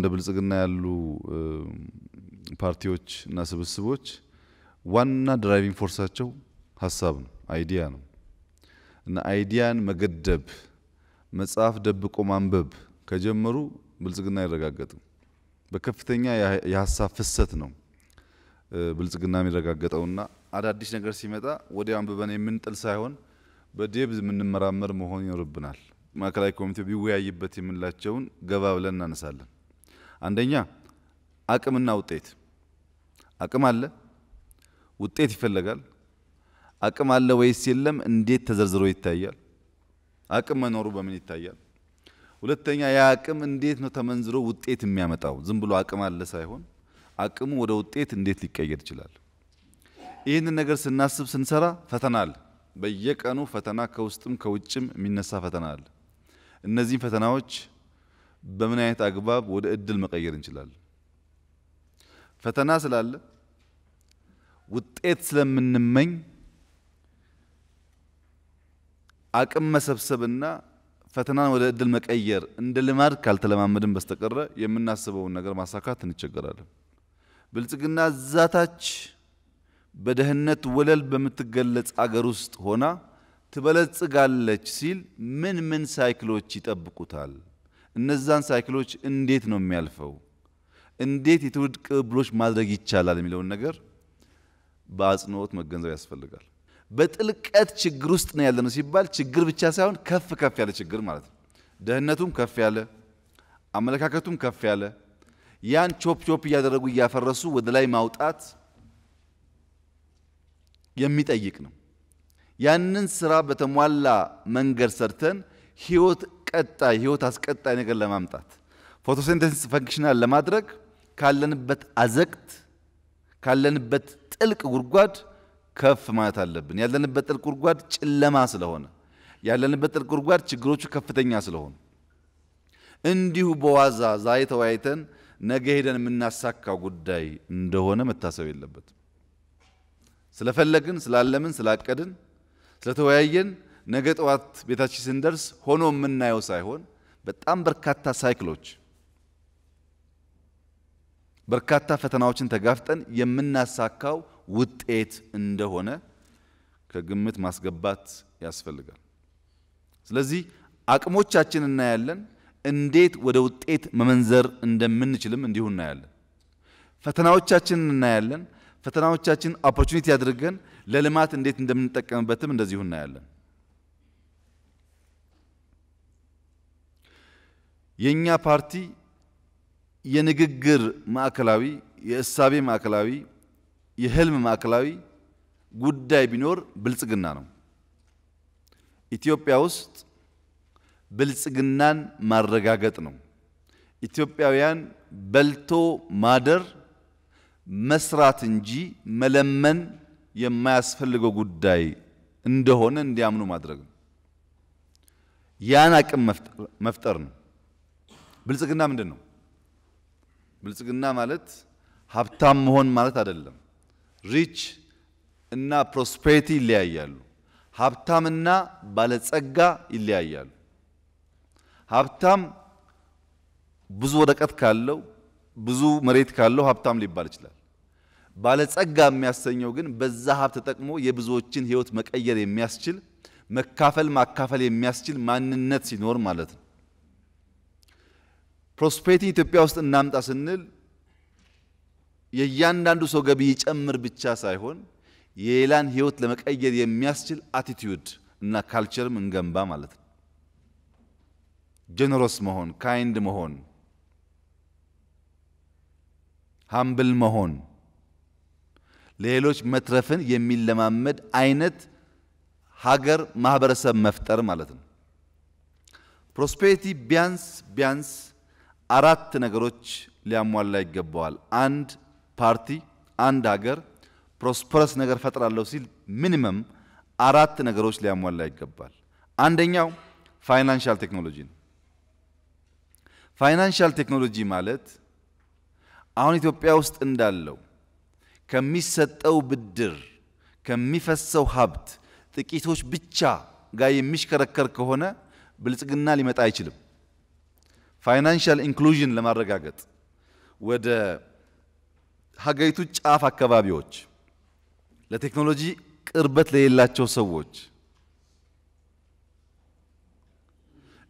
እንደ ብልጽግና ያሉ ፓርቲዎች እና ስብስቦች ዋና ድራይቪንግ ፎርሳቸው ሀሳብ ነው፣ አይዲያ ነው እና አይዲያን መገደብ፣ መጽሐፍ ደብቆ ማንበብ ከጀመሩ ብልጽግና አይረጋገጥም። በከፍተኛ የሀሳብ ፍሰት ነው ብልጽግና የሚረጋገጠውና አዳዲስ ነገር ሲመጣ ወዲያ አንብበን የምንጥል ሳይሆን በዴብዝ የምንመራመር መሆን ይኖርብናል። ማዕከላዊ ኮሚቴው ቢወያይበት የምንላቸውን ገባ ብለን እናነሳለን። አንደኛ አቅምና ውጤት። አቅም አለ፣ ውጤት ይፈለጋል። አቅም አለ ወይስ የለም? እንዴት ተዘርዝሮ ይታያል? አቅም መኖሩ በምን ይታያል? ሁለተኛ የአቅም እንዴት ነው ተመንዝሮ ውጤት የሚያመጣው? ዝም ብሎ አቅም አለ ሳይሆን አቅሙ ወደ ውጤት እንዴት ሊቀየር ይችላል? ይህንን ነገር ስናስብ ስንሰራ ፈተና አለ። በየቀኑ ፈተና ከውስጥም ከውጭም የሚነሳ ፈተና አለ። እነዚህም ፈተናዎች በምን አይነት አግባብ ወደ እድል መቀየር እንችላለን? ፈተና ስላለ ውጤት ስለምንመኝ አቅም መሰብሰብና ፈተናን ወደ እድል መቀየር እንደ ልማድ ካልተለማመድን በስተቀረ የምናስበውን ነገር ማሳካት እንቸገራለን። ብልጽግና ዛታች በደህንነት ወለል በምትገለጽ አገር ውስጥ ሆና ትበለጽጋለች ሲል ምን ምን ሳይክሎች ይጠብቁታል? እነዛን ሳይክሎች እንዴት ነው የሚያልፈው፣ እንዴት የትውልድ ቅብብሎች ማድረግ ይቻላል የሚለውን ነገር በአጽንኦት መገንዘብ ያስፈልጋል። በጥልቀት ችግር ውስጥ ነው ያለነው ሲባል ችግር ብቻ ሳይሆን ከፍ ከፍ ያለ ችግር ማለት ነው። ደህንነቱም ከፍ ያለ፣ አመለካከቱም ከፍ ያለ፣ ያን ቾፕ ቾፕ እያደረጉ እያፈረሱ ወደ ላይ ማውጣት የሚጠይቅ ነው። ያንን ስራ በተሟላ መንገድ ሰርተን ህይወት ቀጣይ ህይወት አስቀጣይ ነገር ለማምጣት ፎቶሴንተሲስ ፈንክሽናል ለማድረግ ካለንበት አዘቅት ካለንበት ጥልቅ ጉድጓድ ከፍ ማለት አለብን። ያለንበት ጥልቅ ጉድጓድ ጨለማ ስለሆነ ያለንበት ጥልቅ ጉድጓድ ችግሮቹ ከፍተኛ ስለሆኑ እንዲሁ በዋዛ ዛሬ ተወያይተን ነገ ሄደን የምናሳካው ጉዳይ እንደሆነ መታሰብ የለበትም። ስለፈለግን ስላለምን ስላቀድን ስለተወያየን ነገ ጠዋት ቤታችን ስንደርስ ሆኖ የምናየው ሳይሆን በጣም በርካታ ሳይክሎች በርካታ ፈተናዎችን ተጋፍጠን የምናሳካው ውጤት እንደሆነ ከግምት ማስገባት ያስፈልጋል። ስለዚህ አቅሞቻችን እናያለን፣ እንዴት ወደ ውጤት መመንዘር እንደምንችልም እንዲሁ እናያለን። ፈተናዎቻችን እናያለን፣ ፈተናዎቻችን ኦፖርቹኒቲ አድርገን ለልማት እንዴት እንደምንጠቀምበትም እንደዚሁ እናያለን። የእኛ ፓርቲ የንግግር ማዕከላዊ፣ የእሳቤ ማዕከላዊ፣ የህልም ማዕከላዊ ጉዳይ ቢኖር ብልጽግና ነው። ኢትዮጵያ ውስጥ ብልጽግናን ማረጋገጥ ነው። ኢትዮጵያውያን በልቶ ማደር መስራት እንጂ መለመን የማያስፈልገው ጉዳይ እንደሆነ እንዲያምኑ ማድረግ ነው። ያን አቅም መፍጠር ነው። ብልጽግና ምንድን ነው? ብልጽግና ማለት ሀብታም መሆን ማለት አይደለም። ሪች እና ፕሮስፔሪቲ ይለያያሉ። ሀብታምና ባለጸጋ ይለያያሉ። ሀብታም ብዙ ወረቀት ካለው ብዙ መሬት ካለው ሀብታም ሊባል ይችላል። ባለጸጋ የሚያሰኘው ግን በዛ ሀብት ተጠቅሞ የብዙዎችን ሕይወት መቀየር የሚያስችል መካፈል ማካፈል የሚያስችል ማንነት ሲኖር ማለት ነው። ፕሮስፔሪቲ ኢትዮጵያ ውስጥ እናምጣ ስንል የእያንዳንዱ ሰው ገቢ ይጨምር ብቻ ሳይሆን የሌላን ህይወት ለመቀየር የሚያስችል አቲቲዩድ እና ካልቸርም እንገንባ ማለት ነው። ጀነሮስ መሆን፣ ካይንድ መሆን፣ ሃምብል መሆን፣ ለሌሎች መትረፍን የሚለማመድ አይነት ሀገር፣ ማህበረሰብ መፍጠር ማለት ነው። ፕሮስፔሪቲ ቢያንስ ቢያንስ አራት ነገሮች ሊያሟላ ይገባዋል። አንድ ፓርቲ፣ አንድ ሀገር ፕሮስፐረስ ነገር ፈጥራለሁ ሲል ሚኒመም አራት ነገሮች ሊያሟላ ይገባል። አንደኛው ፋይናንሻል ቴክኖሎጂ ነው። ፋይናንሻል ቴክኖሎጂ ማለት አሁን ኢትዮጵያ ውስጥ እንዳለው ከሚሰጠው ብድር ከሚፈሰው ሀብት ጥቂቶች ብቻ ጋር የሚሽከረከር ከሆነ ብልጽግና ሊመጣ አይችልም። ፋይናንሻል ኢንክሉዥን ለማረጋገጥ ወደ ሀገሪቱ ጫፍ አካባቢዎች ለቴክኖሎጂ ቅርበት ለሌላቸው ሰዎች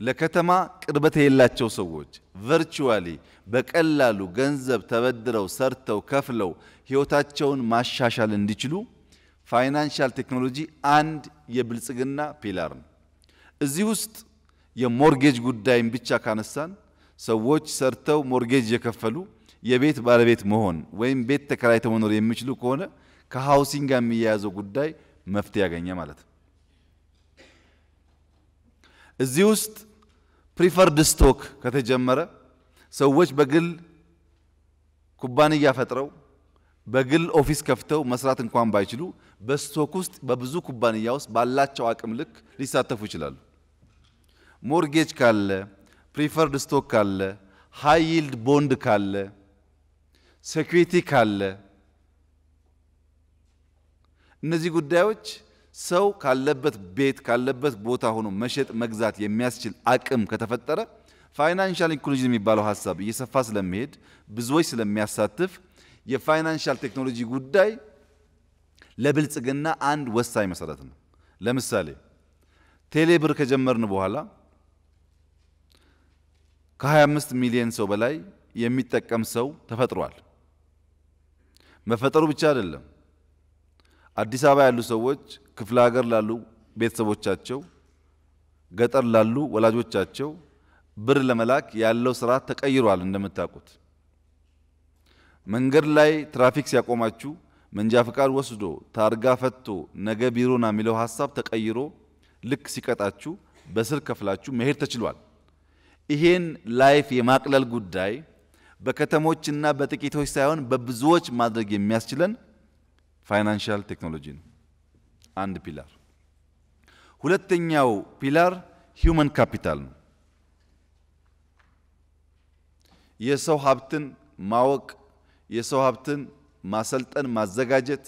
ለከተማ ቅርበት የሌላቸው ሰዎች ቨርቹዋሊ በቀላሉ ገንዘብ ተበድረው ሰርተው ከፍለው ህይወታቸውን ማሻሻል እንዲችሉ ፋይናንሻል ቴክኖሎጂ አንድ የብልጽግና ፒላር ነው። እዚህ ውስጥ የሞርጌጅ ጉዳይን ብቻ ካነሳን ሰዎች ሰርተው ሞርጌጅ የከፈሉ የቤት ባለቤት መሆን ወይም ቤት ተከራይተው መኖር የሚችሉ ከሆነ ከሃውሲንግ ጋር የሚያያዘው ጉዳይ መፍትሄ ያገኘ ማለት ነው። እዚህ ውስጥ ፕሪፈርድ ስቶክ ከተጀመረ ሰዎች በግል ኩባንያ ፈጥረው በግል ኦፊስ ከፍተው መስራት እንኳን ባይችሉ በስቶክ ውስጥ በብዙ ኩባንያ ውስጥ ባላቸው አቅም ልክ ሊሳተፉ ይችላሉ። ሞርጌጅ ካለ፣ ፕሪፈርድ ስቶክ ካለ፣ ሃይ ይልድ ቦንድ ካለ፣ ሴኩሪቲ ካለ እነዚህ ጉዳዮች ሰው ካለበት ቤት ካለበት ቦታ ሆኖ መሸጥ መግዛት የሚያስችል አቅም ከተፈጠረ ፋይናንሻል ኢንክሉዥን የሚባለው ሀሳብ እየሰፋ ስለሚሄድ ብዙዎች ስለሚያሳትፍ የፋይናንሻል ቴክኖሎጂ ጉዳይ ለብልጽግና አንድ ወሳኝ መሰረት ነው። ለምሳሌ ቴሌብር ከጀመርን በኋላ ከ25 ሚሊዮን ሰው በላይ የሚጠቀም ሰው ተፈጥሯል። መፈጠሩ ብቻ አይደለም፣ አዲስ አበባ ያሉ ሰዎች ክፍለ ሀገር ላሉ ቤተሰቦቻቸው፣ ገጠር ላሉ ወላጆቻቸው ብር ለመላክ ያለው ስርዓት ተቀይሯል። እንደምታውቁት መንገድ ላይ ትራፊክ ሲያቆማችሁ መንጃ ፈቃድ ወስዶ ታርጋ ፈቶ ነገ ቢሮና የሚለው ሀሳብ ተቀይሮ ልክ ሲቀጣችሁ በስር ከፍላችሁ መሄድ ተችሏል። ይሄን ላይፍ የማቅለል ጉዳይ በከተሞችና በጥቂቶች ሳይሆን በብዙዎች ማድረግ የሚያስችለን ፋይናንሻል ቴክኖሎጂ ነው። አንድ ፒላር። ሁለተኛው ፒላር ሂውመን ካፒታል ነው። የሰው ሀብትን ማወቅ፣ የሰው ሀብትን ማሰልጠን፣ ማዘጋጀት፣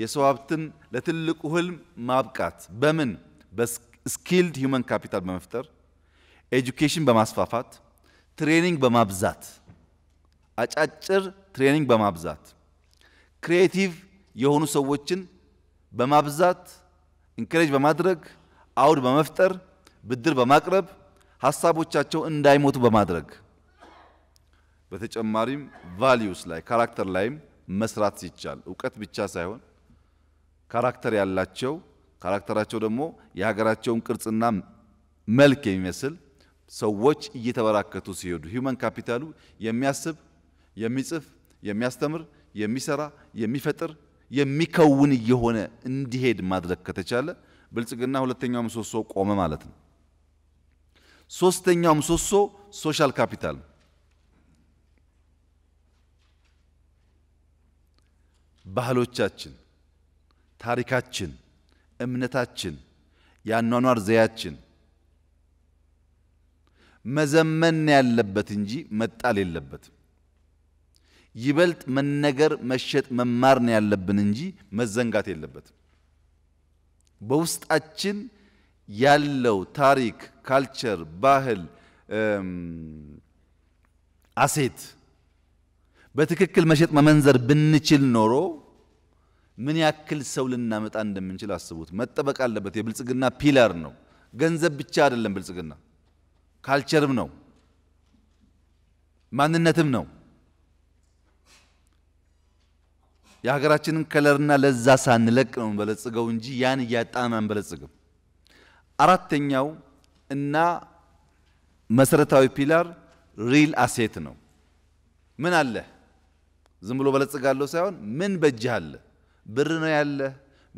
የሰው ሀብትን ለትልቁ ህልም ማብቃት በምን በስኪልድ ሂውመን ካፒታል በመፍጠር ኤጁኬሽን በማስፋፋት ትሬኒንግ በማብዛት አጫጭር ትሬኒንግ በማብዛት ክሪኤቲቭ የሆኑ ሰዎችን በማብዛት እንከሬጅ በማድረግ አውድ በመፍጠር ብድር በማቅረብ ሀሳቦቻቸው እንዳይሞቱ በማድረግ በተጨማሪም ቫሊዩስ ላይ ካራክተር ላይም መስራት ሲቻል እውቀት ብቻ ሳይሆን ካራክተር ያላቸው ካራክተራቸው ደግሞ የሀገራቸውን ቅርጽና መልክ የሚመስል ሰዎች እየተበራከቱ ሲሄዱ ሂውማን ካፒታሉ የሚያስብ፣ የሚጽፍ፣ የሚያስተምር፣ የሚሰራ፣ የሚፈጥር፣ የሚከውን እየሆነ እንዲሄድ ማድረግ ከተቻለ ብልጽግና ሁለተኛው ምሰሶ ቆመ ማለት ነው። ሶስተኛው ምሰሶ ሶሻል ካፒታል ባህሎቻችን፣ ታሪካችን፣ እምነታችን፣ የአኗኗር ዘያችን መዘመን ያለበት እንጂ መጣል የለበትም። ይበልጥ መነገር፣ መሸጥ፣ መማር ነው ያለብን እንጂ መዘንጋት የለበትም። በውስጣችን ያለው ታሪክ፣ ካልቸር፣ ባህል፣ አሴት በትክክል መሸጥ መመንዘር ብንችል ኖሮ ምን ያክል ሰው ልናመጣ እንደምንችል አስቡት። መጠበቅ አለበት። የብልጽግና ፒላር ነው። ገንዘብ ብቻ አይደለም ብልጽግና ካልቸርም ነው፣ ማንነትም ነው። የሀገራችንን ከለርና ለዛ ሳንለቅ ነው የምንበለጽገው እንጂ ያን እያጣን አንበለጽግም። አራተኛው እና መሰረታዊ ፒላር ሪል አሴት ነው። ምን አለ? ዝም ብሎ በለጽጋለሁ ሳይሆን ምን በእጅህ አለ? ብር ነው ያለ፣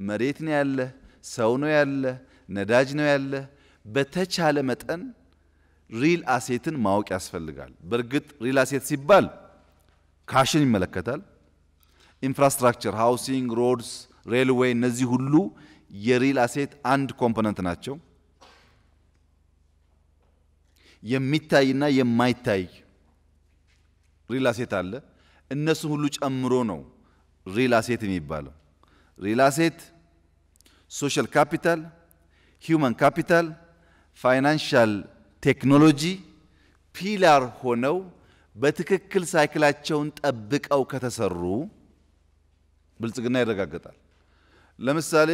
መሬት ነው ያለ፣ ሰው ነው ያለ፣ ነዳጅ ነው ያለ። በተቻለ መጠን ሪል አሴትን ማወቅ ያስፈልጋል። በእርግጥ ሪል አሴት ሲባል ካሽን ይመለከታል። ኢንፍራስትራክቸር፣ ሃውሲንግ፣ ሮድስ፣ ሬልዌይ እነዚህ ሁሉ የሪል አሴት አንድ ኮምፖነንት ናቸው። የሚታይና የማይታይ ሪል አሴት አለ። እነሱን ሁሉ ጨምሮ ነው ሪል አሴት የሚባለው። ሪል አሴት ሶሻል ካፒታል፣ ሂውማን ካፒታል፣ ፋይናንሻል ቴክኖሎጂ ፒላር ሆነው በትክክል ሳይክላቸውን ጠብቀው ከተሰሩ ብልጽግና ይረጋገጣል። ለምሳሌ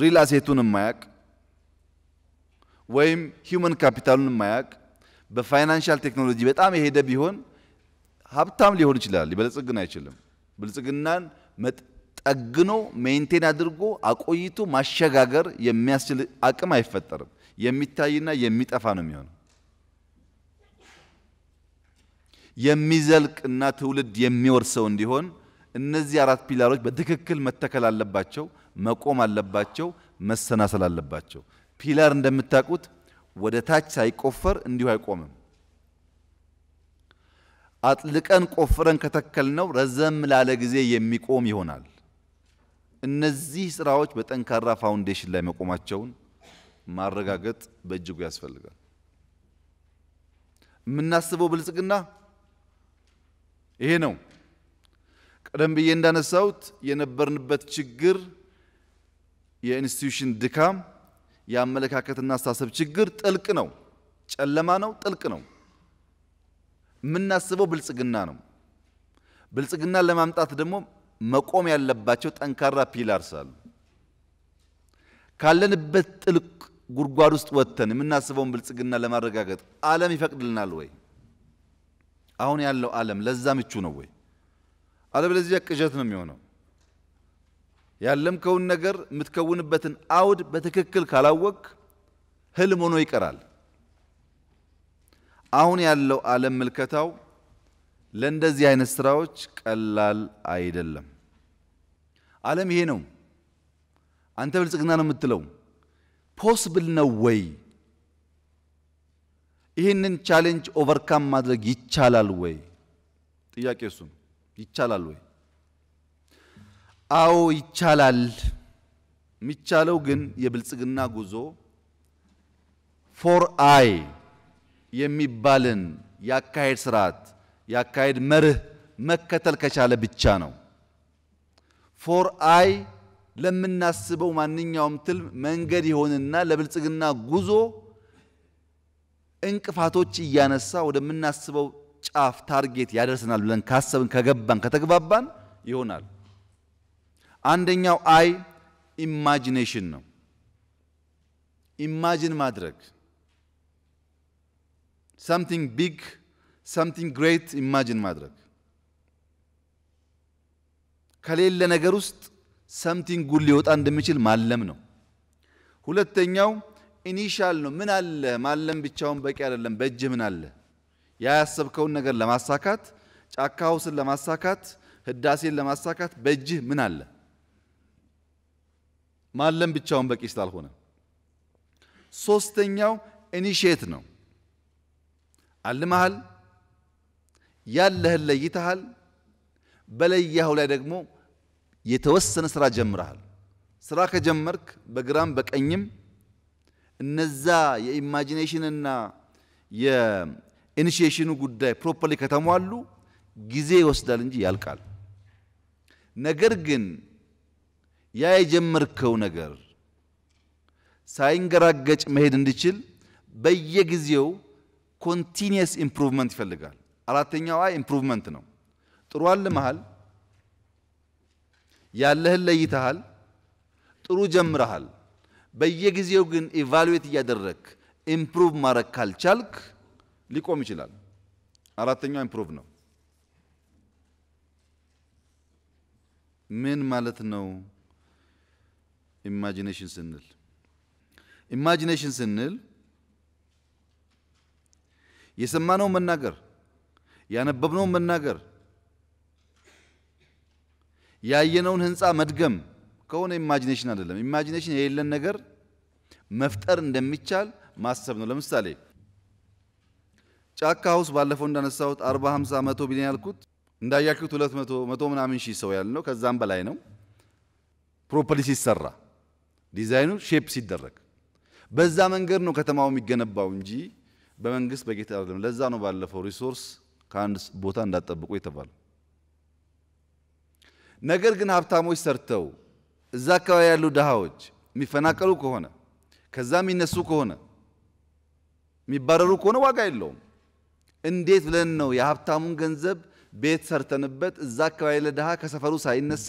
ሪል አሴቱን የማያቅ ወይም ሂዩማን ካፒታሉን የማያቅ በፋይናንሻል ቴክኖሎጂ በጣም የሄደ ቢሆን ሀብታም ሊሆን ይችላል፣ ሊበለጽግን አይችልም። ብልጽግናን ጠግኖ ሜንቴን አድርጎ አቆይቶ ማሸጋገር የሚያስችል አቅም አይፈጠርም። የሚታይና የሚጠፋ ነው የሚሆነው። የሚዘልቅና ትውልድ የሚወርሰው እንዲሆን እነዚህ አራት ፒላሮች በትክክል መተከል አለባቸው፣ መቆም አለባቸው፣ መሰናሰል አለባቸው። ፒላር እንደምታውቁት ወደ ታች ሳይቆፈር እንዲሁ አይቆምም። አጥልቀን ቆፍረን ከተከልነው ረዘም ላለ ጊዜ የሚቆም ይሆናል። እነዚህ ስራዎች በጠንካራ ፋውንዴሽን ላይ መቆማቸውን ማረጋገጥ በእጅጉ ያስፈልጋል። የምናስበው ብልጽግና ይሄ ነው። ቀደም ብዬ እንዳነሳሁት የነበርንበት ችግር የኢንስቲትዩሽን ድካም፣ የአመለካከትና አስተሳሰብ ችግር ጥልቅ ነው፣ ጨለማ ነው፣ ጥልቅ ነው። የምናስበው ብልጽግና ነው። ብልጽግና ለማምጣት ደግሞ መቆም ያለባቸው ጠንካራ ፒላርስ አሉ። ካለንበት ጥልቅ ጉድጓድ ውስጥ ወጥተን የምናስበውን ብልጽግና ለማረጋገጥ ዓለም ይፈቅድልናል ወይ? አሁን ያለው ዓለም ለዛ ምቹ ነው ወይ? አለበለዚያ ቅዠት ነው የሚሆነው። ያለምከውን ነገር የምትከውንበትን አውድ በትክክል ካላወቅ ህልም ሆኖ ይቀራል። አሁን ያለው ዓለም ምልከታው ለእንደዚህ አይነት ስራዎች ቀላል አይደለም። ዓለም ይሄ ነው። አንተ ብልጽግና ነው የምትለው ፖስብል ነው ወይ? ይህንን ቻሌንጅ ኦቨርካም ማድረግ ይቻላል ወይ? ጥያቄ እሱ ነው። ይቻላል ወይ? አዎ ይቻላል። የሚቻለው ግን የብልጽግና ጉዞ ፎር አይ የሚባልን የአካሄድ ስርዓት የአካሄድ መርህ መከተል ከቻለ ብቻ ነው። ፎር አይ ለምናስበው ማንኛውም ትልም መንገድ ይሆንና ለብልጽግና ጉዞ እንቅፋቶች እያነሳ ወደምናስበው ጫፍ ታርጌት ያደርሰናል ብለን ካሰብን፣ ከገባን፣ ከተግባባን ይሆናል። አንደኛው አይ ኢማጂኔሽን ነው። ኢማጂን ማድረግ ሰምቲንግ ቢግ ሰምቲንግ ግሬት ኢማጂን ማድረግ ከሌለ ነገር ውስጥ ሰምቲንግ ጉድ ሊወጣ እንደሚችል ማለም ነው። ሁለተኛው ኢኒሻል ነው። ምን አለ ማለም ብቻውን በቂ አይደለም። በእጅ ምን አለ? ያያሰብከውን ነገር ለማሳካት ጫካ ለማሳካት ህዳሴን ለማሳካት በእጅህ ምን አለ? ማለም ብቻውን በቂ ስላልሆነ፣ ሶስተኛው ኢኒሽት ነው። አልመሃል፣ ያለህን ለይተሃል። በለያሁ ላይ ደግሞ የተወሰነ ስራ ጀምረሃል። ስራ ከጀመርክ በግራም በቀኝም እነዛ የኢማጂኔሽንና የኢኒሽሽኑ ጉዳይ ፕሮፐርሊ ከተሟሉ ጊዜ ይወስዳል እንጂ ያልቃል። ነገር ግን ያ የጀመርከው ነገር ሳይንገራገጭ መሄድ እንዲችል በየጊዜው ኮንቲኒየስ ኢምፕሩቭመንት ይፈልጋል። አራተኛዋ ኢምፕሩቭመንት ነው። ጥሩ አለ መሃል ያለህን ለይተሃል፣ ጥሩ ጀምረሃል። በየጊዜው ግን ኢቫሉዌት እያደረግ ኢምፕሩቭ ማድረግ ካልቻልክ ሊቆም ይችላል። አራተኛው ኢምፕሩቭ ነው። ምን ማለት ነው? ኢማጂኔሽን ስንል ኢማጂኔሽን ስንል የሰማነውን መናገር፣ ያነበብነውን መናገር ያየነውን ህንፃ መድገም ከሆነ ኢማጂኔሽን አይደለም። ኢማጂኔሽን የሌለን ነገር መፍጠር እንደሚቻል ማሰብ ነው። ለምሳሌ ጫካ ውስጥ ባለፈው እንዳነሳሁት 40 50 መቶ ቢሊዮን ያልኩት እንዳያችሁት 200 መቶ ምናምን ሺህ ሰው ያልነው ከዛም በላይ ነው። ፕሮፐርሊ ሲሰራ ዲዛይኑ ሼፕ ሲደረግ በዛ መንገድ ነው ከተማው የሚገነባው እንጂ በመንግስት በጌታ አይደለም። ለዛ ነው ባለፈው ሪሶርስ ከአንድ ቦታ እንዳጠብቁ የተባለው። ነገር ግን ሀብታሞች ሰርተው እዛ አካባቢ ያሉ ድሃዎች የሚፈናቀሉ ከሆነ ከዛ የሚነሱ ከሆነ የሚባረሩ ከሆነ ዋጋ የለውም። እንዴት ብለን ነው የሀብታሙን ገንዘብ ቤት ሰርተንበት እዛ አካባቢ ለድሃ ከሰፈሩ ሳይነሳ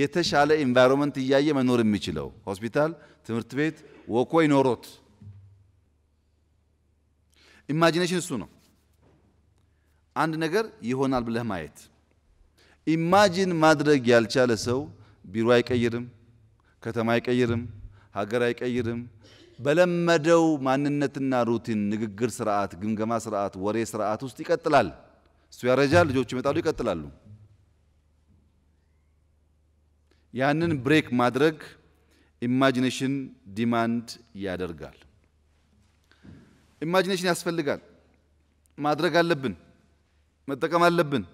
የተሻለ ኢንቫይሮንመንት እያየ መኖር የሚችለው? ሆስፒታል፣ ትምህርት ቤት ወኮ ይኖሮት። ኢማጂኔሽን እሱ ነው። አንድ ነገር ይሆናል ብለህ ማየት ኢማጂን ማድረግ ያልቻለ ሰው ቢሮ አይቀይርም፣ ከተማ አይቀይርም፣ ሀገር አይቀይርም። በለመደው ማንነትና ሩቲን፣ ንግግር ስርዓት፣ ግምገማ ስርዓት፣ ወሬ ስርዓት ውስጥ ይቀጥላል። እሱ ያረጃል፣ ልጆቹ ይመጣሉ፣ ይቀጥላሉ። ያንን ብሬክ ማድረግ ኢማጂኔሽን ዲማንድ ያደርጋል። ኢማጂኔሽን ያስፈልጋል። ማድረግ አለብን፣ መጠቀም አለብን።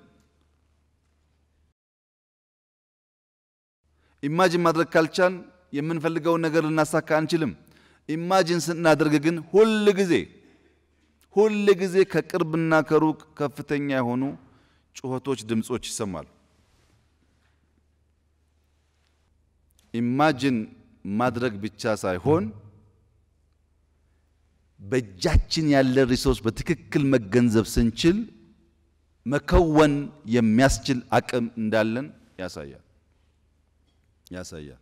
ኢማጂን ማድረግ ካልቻል የምንፈልገውን ነገር ልናሳካ አንችልም። ኢማጂን ስናደርግ ግን ሁል ጊዜ ሁል ጊዜ ከቅርብና ከሩቅ ከፍተኛ የሆኑ ጩኸቶች፣ ድምጾች ይሰማሉ። ኢማጂን ማድረግ ብቻ ሳይሆን በእጃችን ያለ ሪሶርስ በትክክል መገንዘብ ስንችል መከወን የሚያስችል አቅም እንዳለን ያሳያል። ያሳያል።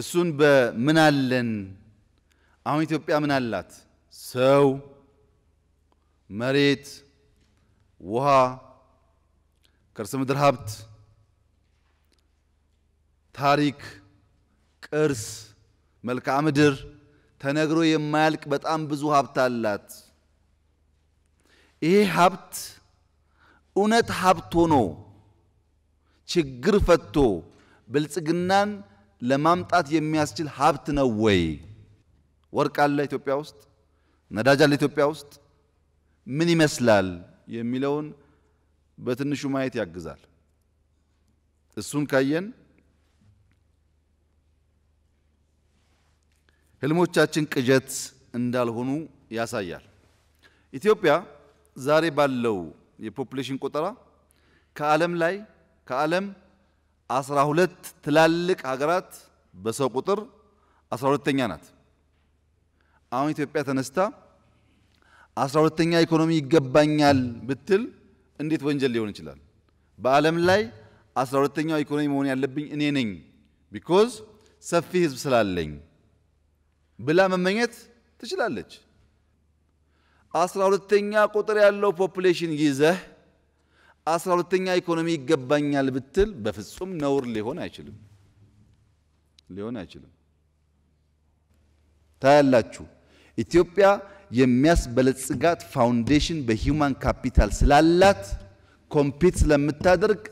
እሱን በምን አለን አሁን ኢትዮጵያ ምን አላት? ሰው፣ መሬት፣ ውሃ፣ ከርሰ ምድር ሀብት፣ ታሪክ፣ ቅርስ፣ መልክዓ ምድር ተነግሮ የማያልቅ በጣም ብዙ ሀብት አላት። ይሄ ሀብት እውነት ሀብት ሆኖ ችግር ፈቶ ብልጽግናን ለማምጣት የሚያስችል ሀብት ነው ወይ? ወርቅ አለ ኢትዮጵያ ውስጥ፣ ነዳጅ አለ ኢትዮጵያ ውስጥ፣ ምን ይመስላል የሚለውን በትንሹ ማየት ያግዛል። እሱን ካየን ህልሞቻችን ቅዠት እንዳልሆኑ ያሳያል። ኢትዮጵያ ዛሬ ባለው የፖፕሌሽን ቆጠራ ከዓለም ላይ ከዓለም አስራ ሁለት ትላልቅ ሀገራት በሰው ቁጥር አስራ ሁለተኛ ናት። አሁን ኢትዮጵያ ተነስታ አስራ ሁለተኛ ኢኮኖሚ ይገባኛል ብትል እንዴት ወንጀል ሊሆን ይችላል? በዓለም ላይ አስራ ሁለተኛው ኢኮኖሚ መሆን ያለብኝ እኔ ነኝ ቢኮዝ ሰፊ ህዝብ ስላለኝ ብላ መመኘት ትችላለች። አስራ ሁለተኛ ቁጥር ያለው ፖፑሌሽን ይዘህ አስራ ሁለተኛ ኢኮኖሚ ይገባኛል ብትል በፍጹም ነውር ሊሆን አይችልም ሊሆን አይችልም። ታያላችሁ ኢትዮጵያ የሚያስበለጽጋት ፋውንዴሽን በሂውማን ካፒታል ስላላት ኮምፒት ስለምታደርግ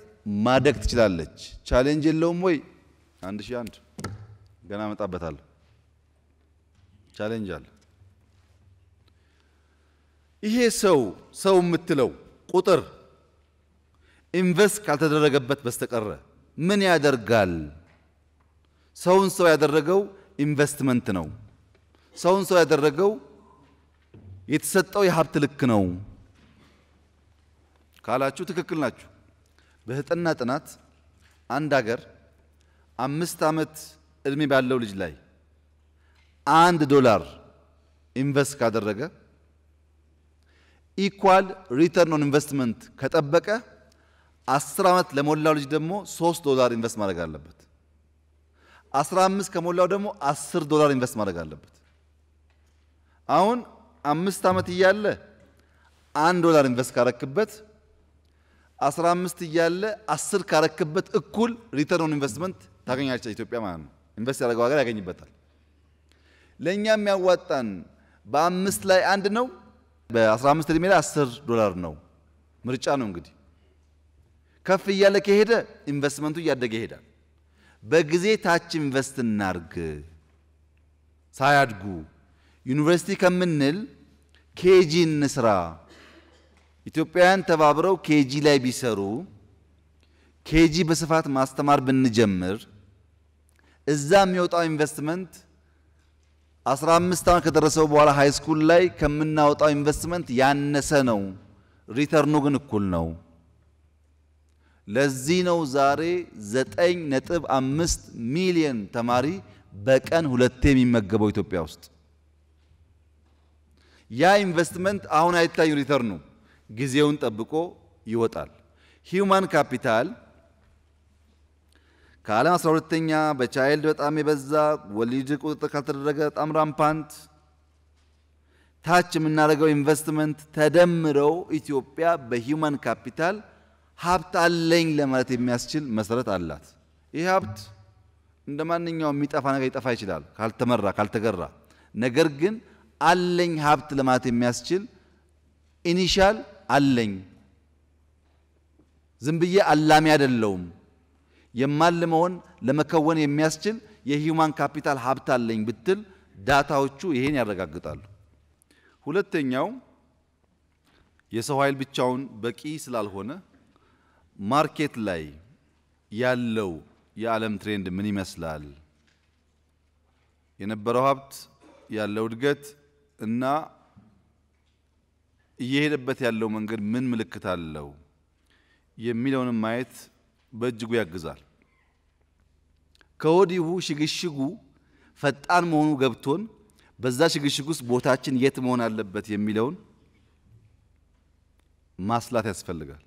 ማደግ ትችላለች። ቻሌንጅ የለውም ወይ? አንድ ሺህ አንድ ገና እመጣበታለሁ። ቻሌንጅ አለ። ይሄ ሰው ሰው የምትለው ቁጥር ኢንቨስት ካልተደረገበት በስተቀረ ምን ያደርጋል? ሰውን ሰው ያደረገው ኢንቨስትመንት ነው። ሰውን ሰው ያደረገው የተሰጠው የሀብት ልክ ነው ካላችሁ ትክክል ናችሁ። በህጥና ጥናት አንድ ሀገር አምስት ዓመት እድሜ ባለው ልጅ ላይ አንድ ዶላር ኢንቨስት ካደረገ ኢኳል ሪተርን ኦን ኢንቨስትመንት ከጠበቀ አስር ዓመት ለሞላው ልጅ ደግሞ ሶስት ዶላር ኢንቨስት ማድረግ አለበት። አስራ አምስት ከሞላው ደግሞ አስር ዶላር ኢንቨስት ማድረግ አለበት። አሁን አምስት ዓመት እያለ አንድ ዶላር ኢንቨስት ካረክበት አስራ አምስት እያለ አስር ካረክበት እኩል ሪተርን ኦን ኢንቨስትመንት ታገኛለች ኢትዮጵያ ማለት ነው። ኢንቨስት ያደረገው ሀገር ያገኝበታል። ለእኛ የሚያዋጣን በአምስት ላይ አንድ ነው፣ በአስራ አምስት ዕድሜ ላይ አስር ዶላር ነው። ምርጫ ነው እንግዲህ ከፍ እያለ ከሄደ ኢንቨስትመንቱ እያደገ ይሄዳል። በጊዜ ታች ኢንቨስት እናርግ። ሳያድጉ ዩኒቨርሲቲ ከምንል ኬጂ እንስራ። ኢትዮጵያውያን ተባብረው ኬጂ ላይ ቢሰሩ፣ ኬጂ በስፋት ማስተማር ብንጀምር እዛ የሚወጣው ኢንቨስትመንት 15 ዓመት ከደረሰው በኋላ ሃይ ስኩል ላይ ከምናወጣው ኢንቨስትመንት ያነሰ ነው። ሪተርኑ ግን እኩል ነው። ለዚህ ነው ዛሬ ዘጠኝ ነጥብ አምስት ሚሊየን ተማሪ በቀን ሁለቴ የሚመገበው ኢትዮጵያ ውስጥ። ያ ኢንቨስትመንት አሁን አይታዩ ሪተርኑ ጊዜውን ጠብቆ ይወጣል። ሂዩማን ካፒታል ከዓለም 12ተኛ በቻይልድ በጣም የበዛ ወሊድ ቁጥጥር ካልተደረገ በጣም ራምፓንት ታች የምናደርገው ኢንቨስትመንት ተደምረው ኢትዮጵያ በሂዩማን ካፒታል ሀብት አለኝ ለማለት የሚያስችል መሰረት አላት። ይህ ሀብት እንደ ማንኛውም የሚጠፋ ነገር ሊጠፋ ይችላል ካልተመራ ካልተገራ። ነገር ግን አለኝ ሀብት ለማለት የሚያስችል ኢኒሻል አለኝ። ዝም ብዬ አላሚ አይደለውም። የማልመውን ለመከወን የሚያስችል የሂውማን ካፒታል ሀብት አለኝ ብትል ዳታዎቹ ይሄን ያረጋግጣሉ። ሁለተኛው የሰው ኃይል ብቻውን በቂ ስላልሆነ ማርኬት ላይ ያለው የዓለም ትሬንድ ምን ይመስላል? የነበረው ሀብት ያለው እድገት እና እየሄደበት ያለው መንገድ ምን ምልክት አለው የሚለውንም ማየት በእጅጉ ያግዛል። ከወዲሁ ሽግሽጉ ፈጣን መሆኑ ገብቶን በዛ ሽግሽግ ውስጥ ቦታችን የት መሆን አለበት የሚለውን ማስላት ያስፈልጋል።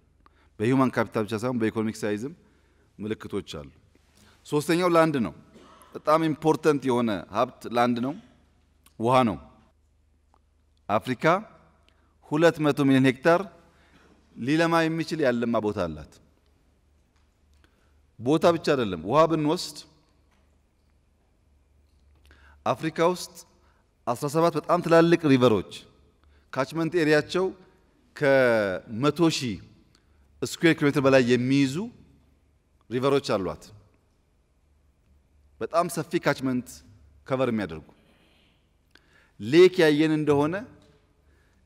በሂውማን ካፒታል ብቻ ሳይሆን በኢኮኖሚክ ሳይዝም ምልክቶች አሉ። ሶስተኛው ላንድ ነው። በጣም ኢምፖርተንት የሆነ ሀብት ላንድ ነው፣ ውሃ ነው። አፍሪካ 200 መቶ ሚሊዮን ሄክታር ሊለማ የሚችል ያለማ ቦታ አላት። ቦታ ብቻ አይደለም፣ ውሃ ብንወስድ አፍሪካ ውስጥ 17 በጣም ትላልቅ ሪቨሮች ካችመንት ኤሪያቸው ከመቶ ሺህ ስኩዌር ኪሎሜትር በላይ የሚይዙ ሪቨሮች አሏት። በጣም ሰፊ ካችመንት ከቨር የሚያደርጉ ሌክ ያየን እንደሆነ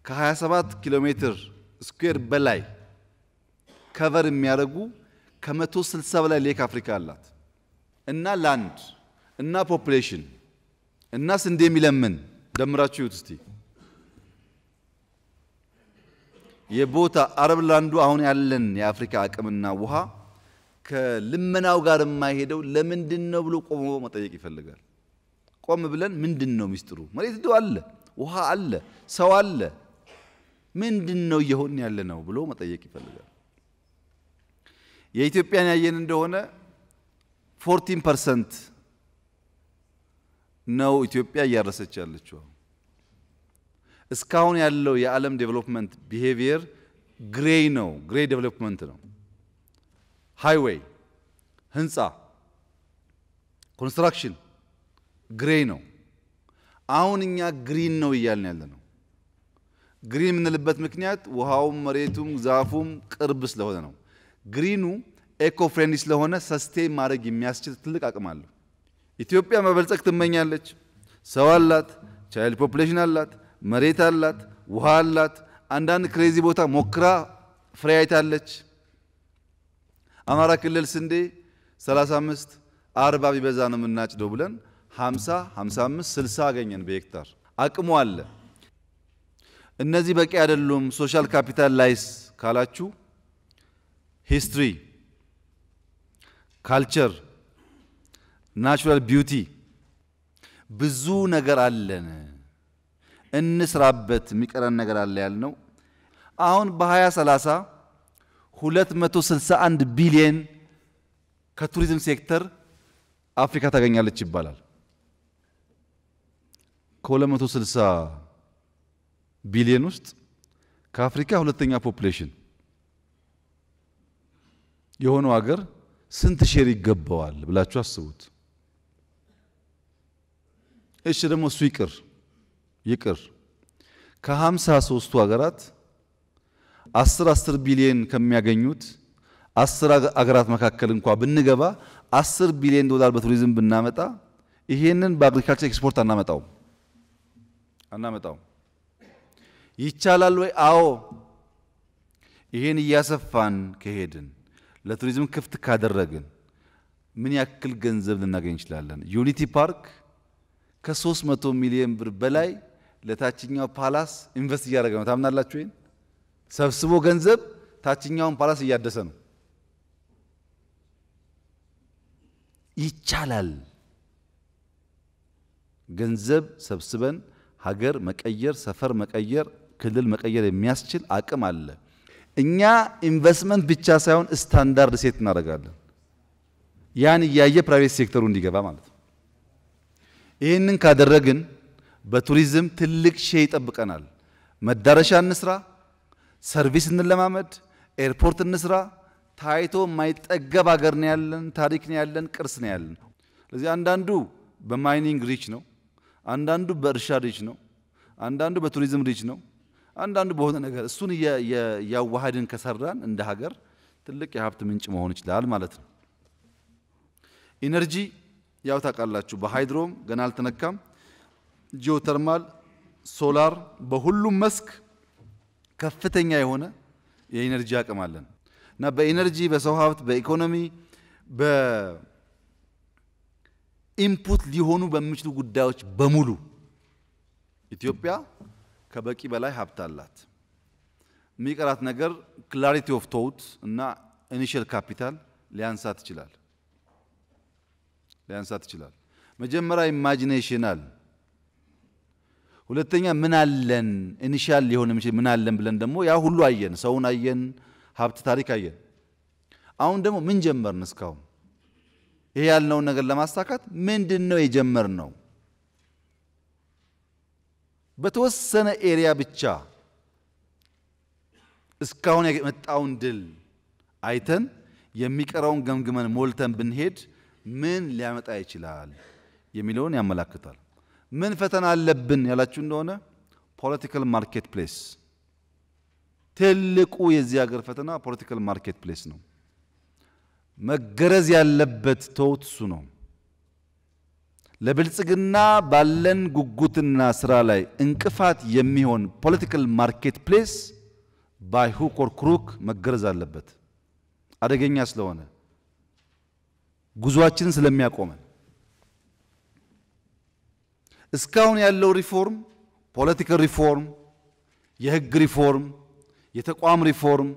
ከ27 ኪሎ ሜትር ስኩዌር በላይ ከቨር የሚያደርጉ ከ160 በላይ ሌክ አፍሪካ አላት እና ላንድ እና ፖፕሌሽን እና ስንዴ የሚለምን ደምራችሁ ይዩት እስቲ። የቦታ አረብ ላንዱ አሁን ያለን የአፍሪካ አቅምና ውሃ ከልመናው ጋር የማይሄደው ለምንድን ነው ብሎ ቆሞ መጠየቅ ይፈልጋል። ቆም ብለን ምንድን ነው ሚስጥሩ? መሬት እንደው አለ፣ ውሃ አለ፣ ሰው አለ፣ ምንድን ነው እየሆን ያለ ነው ብሎ መጠየቅ ይፈልጋል። የኢትዮጵያን ያየን እንደሆነ ፎርቲን ፐርሰንት ነው ኢትዮጵያ እያረሰች ያለችው እስካሁን ያለው የዓለም ዴቨሎፕመንት ቢሄቪየር ግሬይ ነው። ግሬይ ዴቨሎፕመንት ነው። ሃይዌይ፣ ህንፃ፣ ኮንስትራክሽን ግሬይ ነው። አሁን እኛ ግሪን ነው እያልን ያለ ነው። ግሪን የምንልበት ምክንያት ውሃውም መሬቱም ዛፉም ቅርብ ስለሆነ ነው። ግሪኑ ኤኮ ፍሬንድሊ ስለሆነ ሰስቴን ማድረግ የሚያስችል ትልቅ አቅም አለው። ኢትዮጵያ መበልጸግ ትመኛለች። ሰው አላት፣ ቻይልድ ፖፕሌሽን አላት፣ መሬት አላት፣ ውሃ አላት። አንዳንድ ክሬዚ ቦታ ሞክራ ፍሬ አይታለች። አማራ ክልል ስንዴ 35 አርባ ቢበዛ ነው የምናጭደው ብለን 50 55 60 አገኘን በሄክታር አቅሙ አለ። እነዚህ በቂ አይደሉም፣ ሶሻል ካፒታል ላይስ ካላችሁ ሂስትሪ፣ ካልቸር፣ ናቹራል ቢዩቲ ብዙ ነገር አለን። እንስራበት የሚቀረን ነገር አለ ያልነው አሁን በ2030 261 ቢሊየን ከቱሪዝም ሴክተር አፍሪካ ታገኛለች ይባላል። ከ260 ቢሊየን ውስጥ ከአፍሪካ ሁለተኛ ፖፕሌሽን የሆነው ሀገር ስንት ሼር ይገባዋል ብላችሁ አስቡት። እሺ ደግሞ እሱ ይቅር ይቅር ከሀምሳ ሶስቱ ሀገራት አስር አስር ቢሊየን ከሚያገኙት አስር አገራት መካከል እንኳ ብንገባ አስር ቢሊየን ዶላር በቱሪዝም ብናመጣ ይሄንን በአግሪካልቸር ኤክስፖርት አናመጣው አናመጣው ይቻላል ወይ? አዎ። ይሄን እያሰፋን ከሄድን ለቱሪዝም ክፍት ካደረግን ምን ያክል ገንዘብ ልናገኝ እንችላለን? ዩኒቲ ፓርክ ከ300 ሚሊዮን ብር በላይ ለታችኛው ፓላስ ኢንቨስት እያደረገ ነው። ታምናላችሁ? ይህን ሰብስቦ ገንዘብ ታችኛውን ፓላስ እያደሰ ነው። ይቻላል። ገንዘብ ሰብስበን ሀገር መቀየር፣ ሰፈር መቀየር፣ ክልል መቀየር የሚያስችል አቅም አለ። እኛ ኢንቨስትመንት ብቻ ሳይሆን ስታንዳርድ ሴት እናደርጋለን። ያን እያየ ፕራይቬት ሴክተሩ እንዲገባ ማለት ነው። ይህንን ካደረግን በቱሪዝም ትልቅ ሼ ይጠብቀናል። መዳረሻ እንስራ፣ ሰርቪስ እንለማመድ፣ ኤርፖርት እንስራ። ታይቶ የማይጠገብ ሀገር ነው ያለን፣ ታሪክ ነው ያለን፣ ቅርስ ነው ያለን። ስለዚህ አንዳንዱ በማይኒንግ ሪች ነው፣ አንዳንዱ በእርሻ ሪች ነው፣ አንዳንዱ በቱሪዝም ሪች ነው፣ አንዳንዱ በሆነ ነገር እሱን እያዋሃድን ከሰራን እንደ ሀገር ትልቅ የሀብት ምንጭ መሆን ይችላል ማለት ነው። ኢነርጂ ያው ታውቃላችሁ፣ በሃይድሮም ገና አልተነካም። ጂኦተርማል፣ ሶላር በሁሉም መስክ ከፍተኛ የሆነ የኢነርጂ አቅም አለን እና በኢነርጂ በሰው ሀብት፣ በኢኮኖሚ፣ በኢንፑት ሊሆኑ በሚችሉ ጉዳዮች በሙሉ ኢትዮጵያ ከበቂ በላይ ሀብት አላት። የሚቀራት ነገር ክላሪቲ ኦፍ ቶውት እና ኢኒሽል ካፒታል ሊያንሳት ይችላል ሊያንሳት ይችላል። መጀመሪያ ኢማጂኔሽናል ሁለተኛ ምን አለን ኢኒሻል ሊሆን የሚችል ምን አለን ብለን ደግሞ ያ ሁሉ አየን፣ ሰውን አየን፣ ሀብት ታሪክ አየን። አሁን ደግሞ ምን ጀመርን? እስካሁን ይሄ ያልነውን ነገር ለማሳካት ምንድን ነው የጀመርነው? በተወሰነ ኤሪያ ብቻ እስካሁን የመጣውን ድል አይተን የሚቀረውን ገምግመን ሞልተን ብንሄድ ምን ሊያመጣ ይችላል የሚለውን ያመላክታል። ምን ፈተና አለብን ያላችሁ እንደሆነ ፖለቲካል ማርኬት ፕሌስ ትልቁ የዚህ ሀገር ፈተና ፖለቲካል ማርኬት ፕሌስ ነው። መገረዝ ያለበት ተውት እሱ ነው። ለብልጽግና ባለን ጉጉትና ስራ ላይ እንቅፋት የሚሆን ፖለቲካል ማርኬት ፕሌስ ባይሁ ኮርክሩክ መገረዝ አለበት፣ አደገኛ ስለሆነ ጉዟችንን ስለሚያቆመን እስካሁን ያለው ሪፎርም ፖለቲካል ሪፎርም፣ የህግ ሪፎርም፣ የተቋም ሪፎርም፣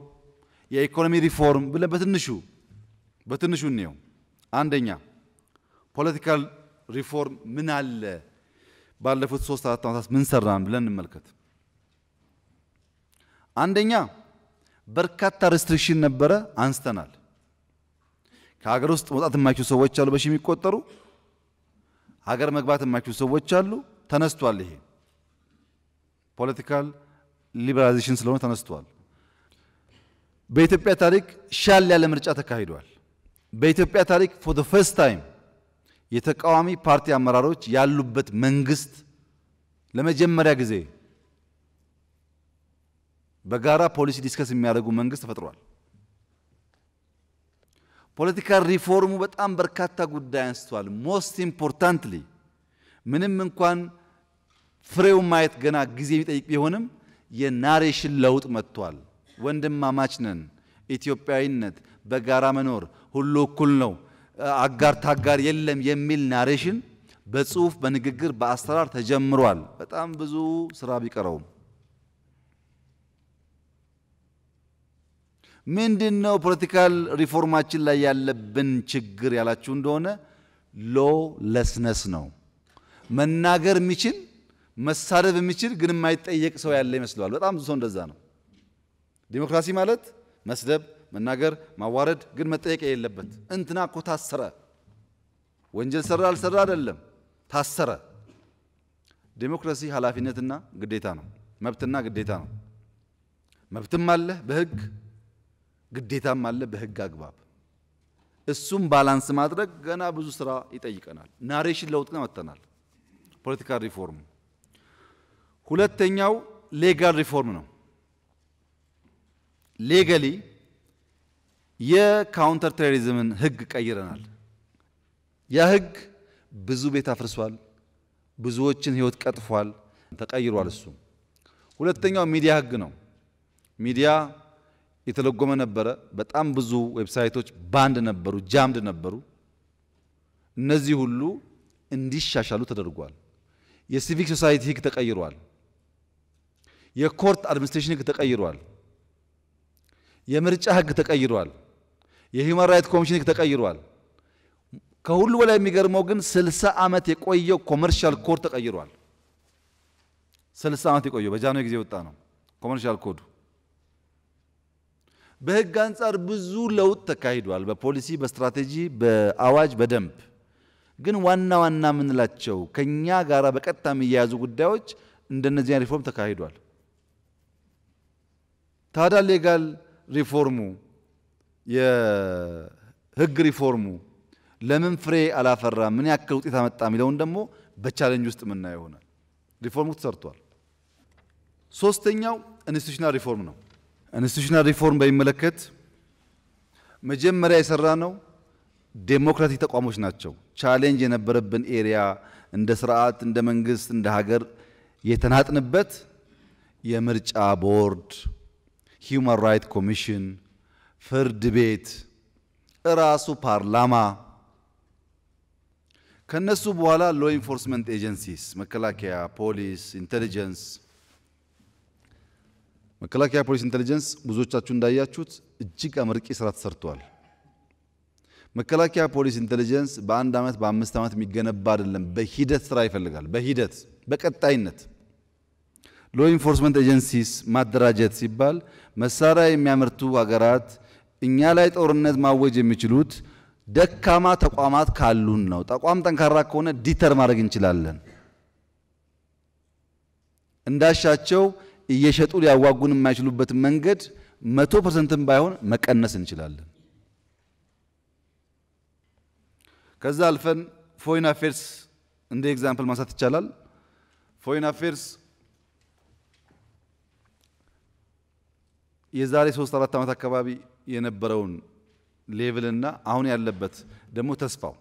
የኢኮኖሚ ሪፎርም ብለን በትንሹ በትንሹ እንየው። አንደኛ ፖለቲካል ሪፎርም ምን አለ፣ ባለፉት ሶስት አራት ዓመታት ምን ሰራን ብለን እንመልከት። አንደኛ በርካታ ሬስትሪክሽን ነበረ፣ አንስተናል። ከሀገር ውስጥ መውጣት የማይችሉ ሰዎች አሉ በሺ የሚቆጠሩ ሀገር መግባት የማይችሉ ሰዎች አሉ። ተነስቷል። ይሄ ፖለቲካል ሊበራላይዜሽን ስለሆነ ተነስቷል። በኢትዮጵያ ታሪክ ሻል ያለ ምርጫ ተካሂዷል። በኢትዮጵያ ታሪክ ፎር ፈርስት ታይም የተቃዋሚ ፓርቲ አመራሮች ያሉበት መንግስት ለመጀመሪያ ጊዜ በጋራ ፖሊሲ ዲስከስ የሚያደርጉ መንግስት ተፈጥሯል። ፖለቲካል ሪፎርሙ በጣም በርካታ ጉዳይ አንስቷል። ሞስት ኢምፖርታንትሊ ምንም እንኳን ፍሬው ማየት ገና ጊዜ የሚጠይቅ ቢሆንም የናሬሽን ለውጥ መጥቷል። ወንድማማች ነን፣ ኢትዮጵያዊነት፣ በጋራ መኖር፣ ሁሉ እኩል ነው፣ አጋር ታጋር የለም የሚል ናሬሽን በጽሁፍ በንግግር በአሰራር ተጀምሯል። በጣም ብዙ ስራ ቢቀረውም ምንድን ነው ፖለቲካል ሪፎርማችን ላይ ያለብን ችግር ያላችሁ እንደሆነ ሎ ለስነስ ነው። መናገር የሚችል መሳደብ የሚችል ግን የማይጠየቅ ሰው ያለ ይመስለዋል። በጣም ብዙ ሰው እንደዛ ነው። ዲሞክራሲ ማለት መስደብ፣ መናገር፣ ማዋረድ ግን መጠየቅ የለበት። እንትና እኮ ታሰረ፣ ወንጀል ሰራ አልሰራ አይደለም ታሰረ። ዲሞክራሲ ኃላፊነትና ግዴታ ነው፣ መብትና ግዴታ ነው። መብትም አለ በህግ ግዴታም አለ በህግ አግባብ። እሱም ባላንስ ማድረግ ገና ብዙ ስራ ይጠይቀናል። ናሬሽን ለውጥ ግን መጥተናል። ፖለቲካል ሪፎርም። ሁለተኛው ሌጋል ሪፎርም ነው። ሌገሊ የካውንተር ቴሮሪዝምን ህግ ቀይረናል። ያ ህግ ብዙ ቤት አፍርሷል፣ ብዙዎችን ህይወት ቀጥፏል። ተቀይሯል። እሱ ሁለተኛው ሚዲያ ህግ ነው። ሚዲያ የተለጎመ ነበረ። በጣም ብዙ ዌብሳይቶች ባንድ ነበሩ፣ ጃምድ ነበሩ። እነዚህ ሁሉ እንዲሻሻሉ ተደርጓል። የሲቪክ ሶሳይቲ ህግ ተቀይሯል። የኮርት አድሚኒስትሬሽን ህግ ተቀይሯል። የምርጫ ህግ ተቀይሯል። የሂውማን ራይት ኮሚሽን ህግ ተቀይሯል። ከሁሉ በላይ የሚገርመው ግን 60 ዓመት የቆየው ኮመርሻል ኮድ ተቀይሯል። 60 ዓመት የቆየው በጃንሆይ ጊዜ ወጣ ነው ኮመርሻል ኮዱ በህግ አንጻር ብዙ ለውጥ ተካሂዷል። በፖሊሲ፣ በስትራቴጂ፣ በአዋጅ፣ በደንብ ግን ዋና ዋና የምንላቸው ከኛ ጋር በቀጥታ የሚያያዙ ጉዳዮች እንደነዚያ ሪፎርም ተካሂዷል። ታዲያ ሌጋል ሪፎርሙ የህግ ሪፎርሙ ለምን ፍሬ አላፈራ ምን ያክል ውጤት አመጣ የሚለውን ደግሞ በቻለንጅ ውስጥ የምናየው ይሆናል። ሪፎርሙ ተሰርቷል። ሶስተኛው ኢንስቲቱሽናል ሪፎርም ነው። ኢንስቲቱሽናል ሪፎርም በሚመለከት መጀመሪያ የሰራ ነው ዴሞክራቲክ ተቋሞች ናቸው። ቻሌንጅ የነበረብን ኤሪያ እንደ ስርዓት፣ እንደ መንግስት፣ እንደ ሀገር የተናጥንበት የምርጫ ቦርድ፣ ሂውማን ራይት ኮሚሽን፣ ፍርድ ቤት፣ እራሱ ፓርላማ ከነሱ በኋላ ሎ ኢንፎርስመንት ኤጀንሲስ መከላከያ፣ ፖሊስ፣ ኢንቴሊጀንስ መከላከያ ፖሊስ፣ ኢንቴሊጀንስ ብዙዎቻችሁ እንዳያችሁት እጅግ አመርቂ ስራ ተሰርቷል። መከላከያ ፖሊስ፣ ኢንቴሊጀንስ በአንድ ዓመት በአምስት ዓመት የሚገነባ አይደለም። በሂደት ስራ ይፈልጋል። በሂደት በቀጣይነት ሎ ኢንፎርስመንት ኤጀንሲስ ማደራጀት ሲባል መሳሪያ የሚያመርቱ ሀገራት እኛ ላይ ጦርነት ማወጅ የሚችሉት ደካማ ተቋማት ካሉን ነው። ተቋም ጠንካራ ከሆነ ዲተር ማድረግ እንችላለን። እንዳሻቸው እየሸጡ ሊያዋጉን የማይችሉበትን መንገድ መቶ ፐርሰንትም ባይሆን መቀነስ እንችላለን። ከዛ አልፈን ፎሪን አፌርስ እንደ ኤግዛምፕል ማንሳት ይቻላል። ፎሪን አፌርስ የዛሬ ሶስት አራት ዓመት አካባቢ የነበረውን ሌቭልና አሁን ያለበት ደግሞ ተስፋው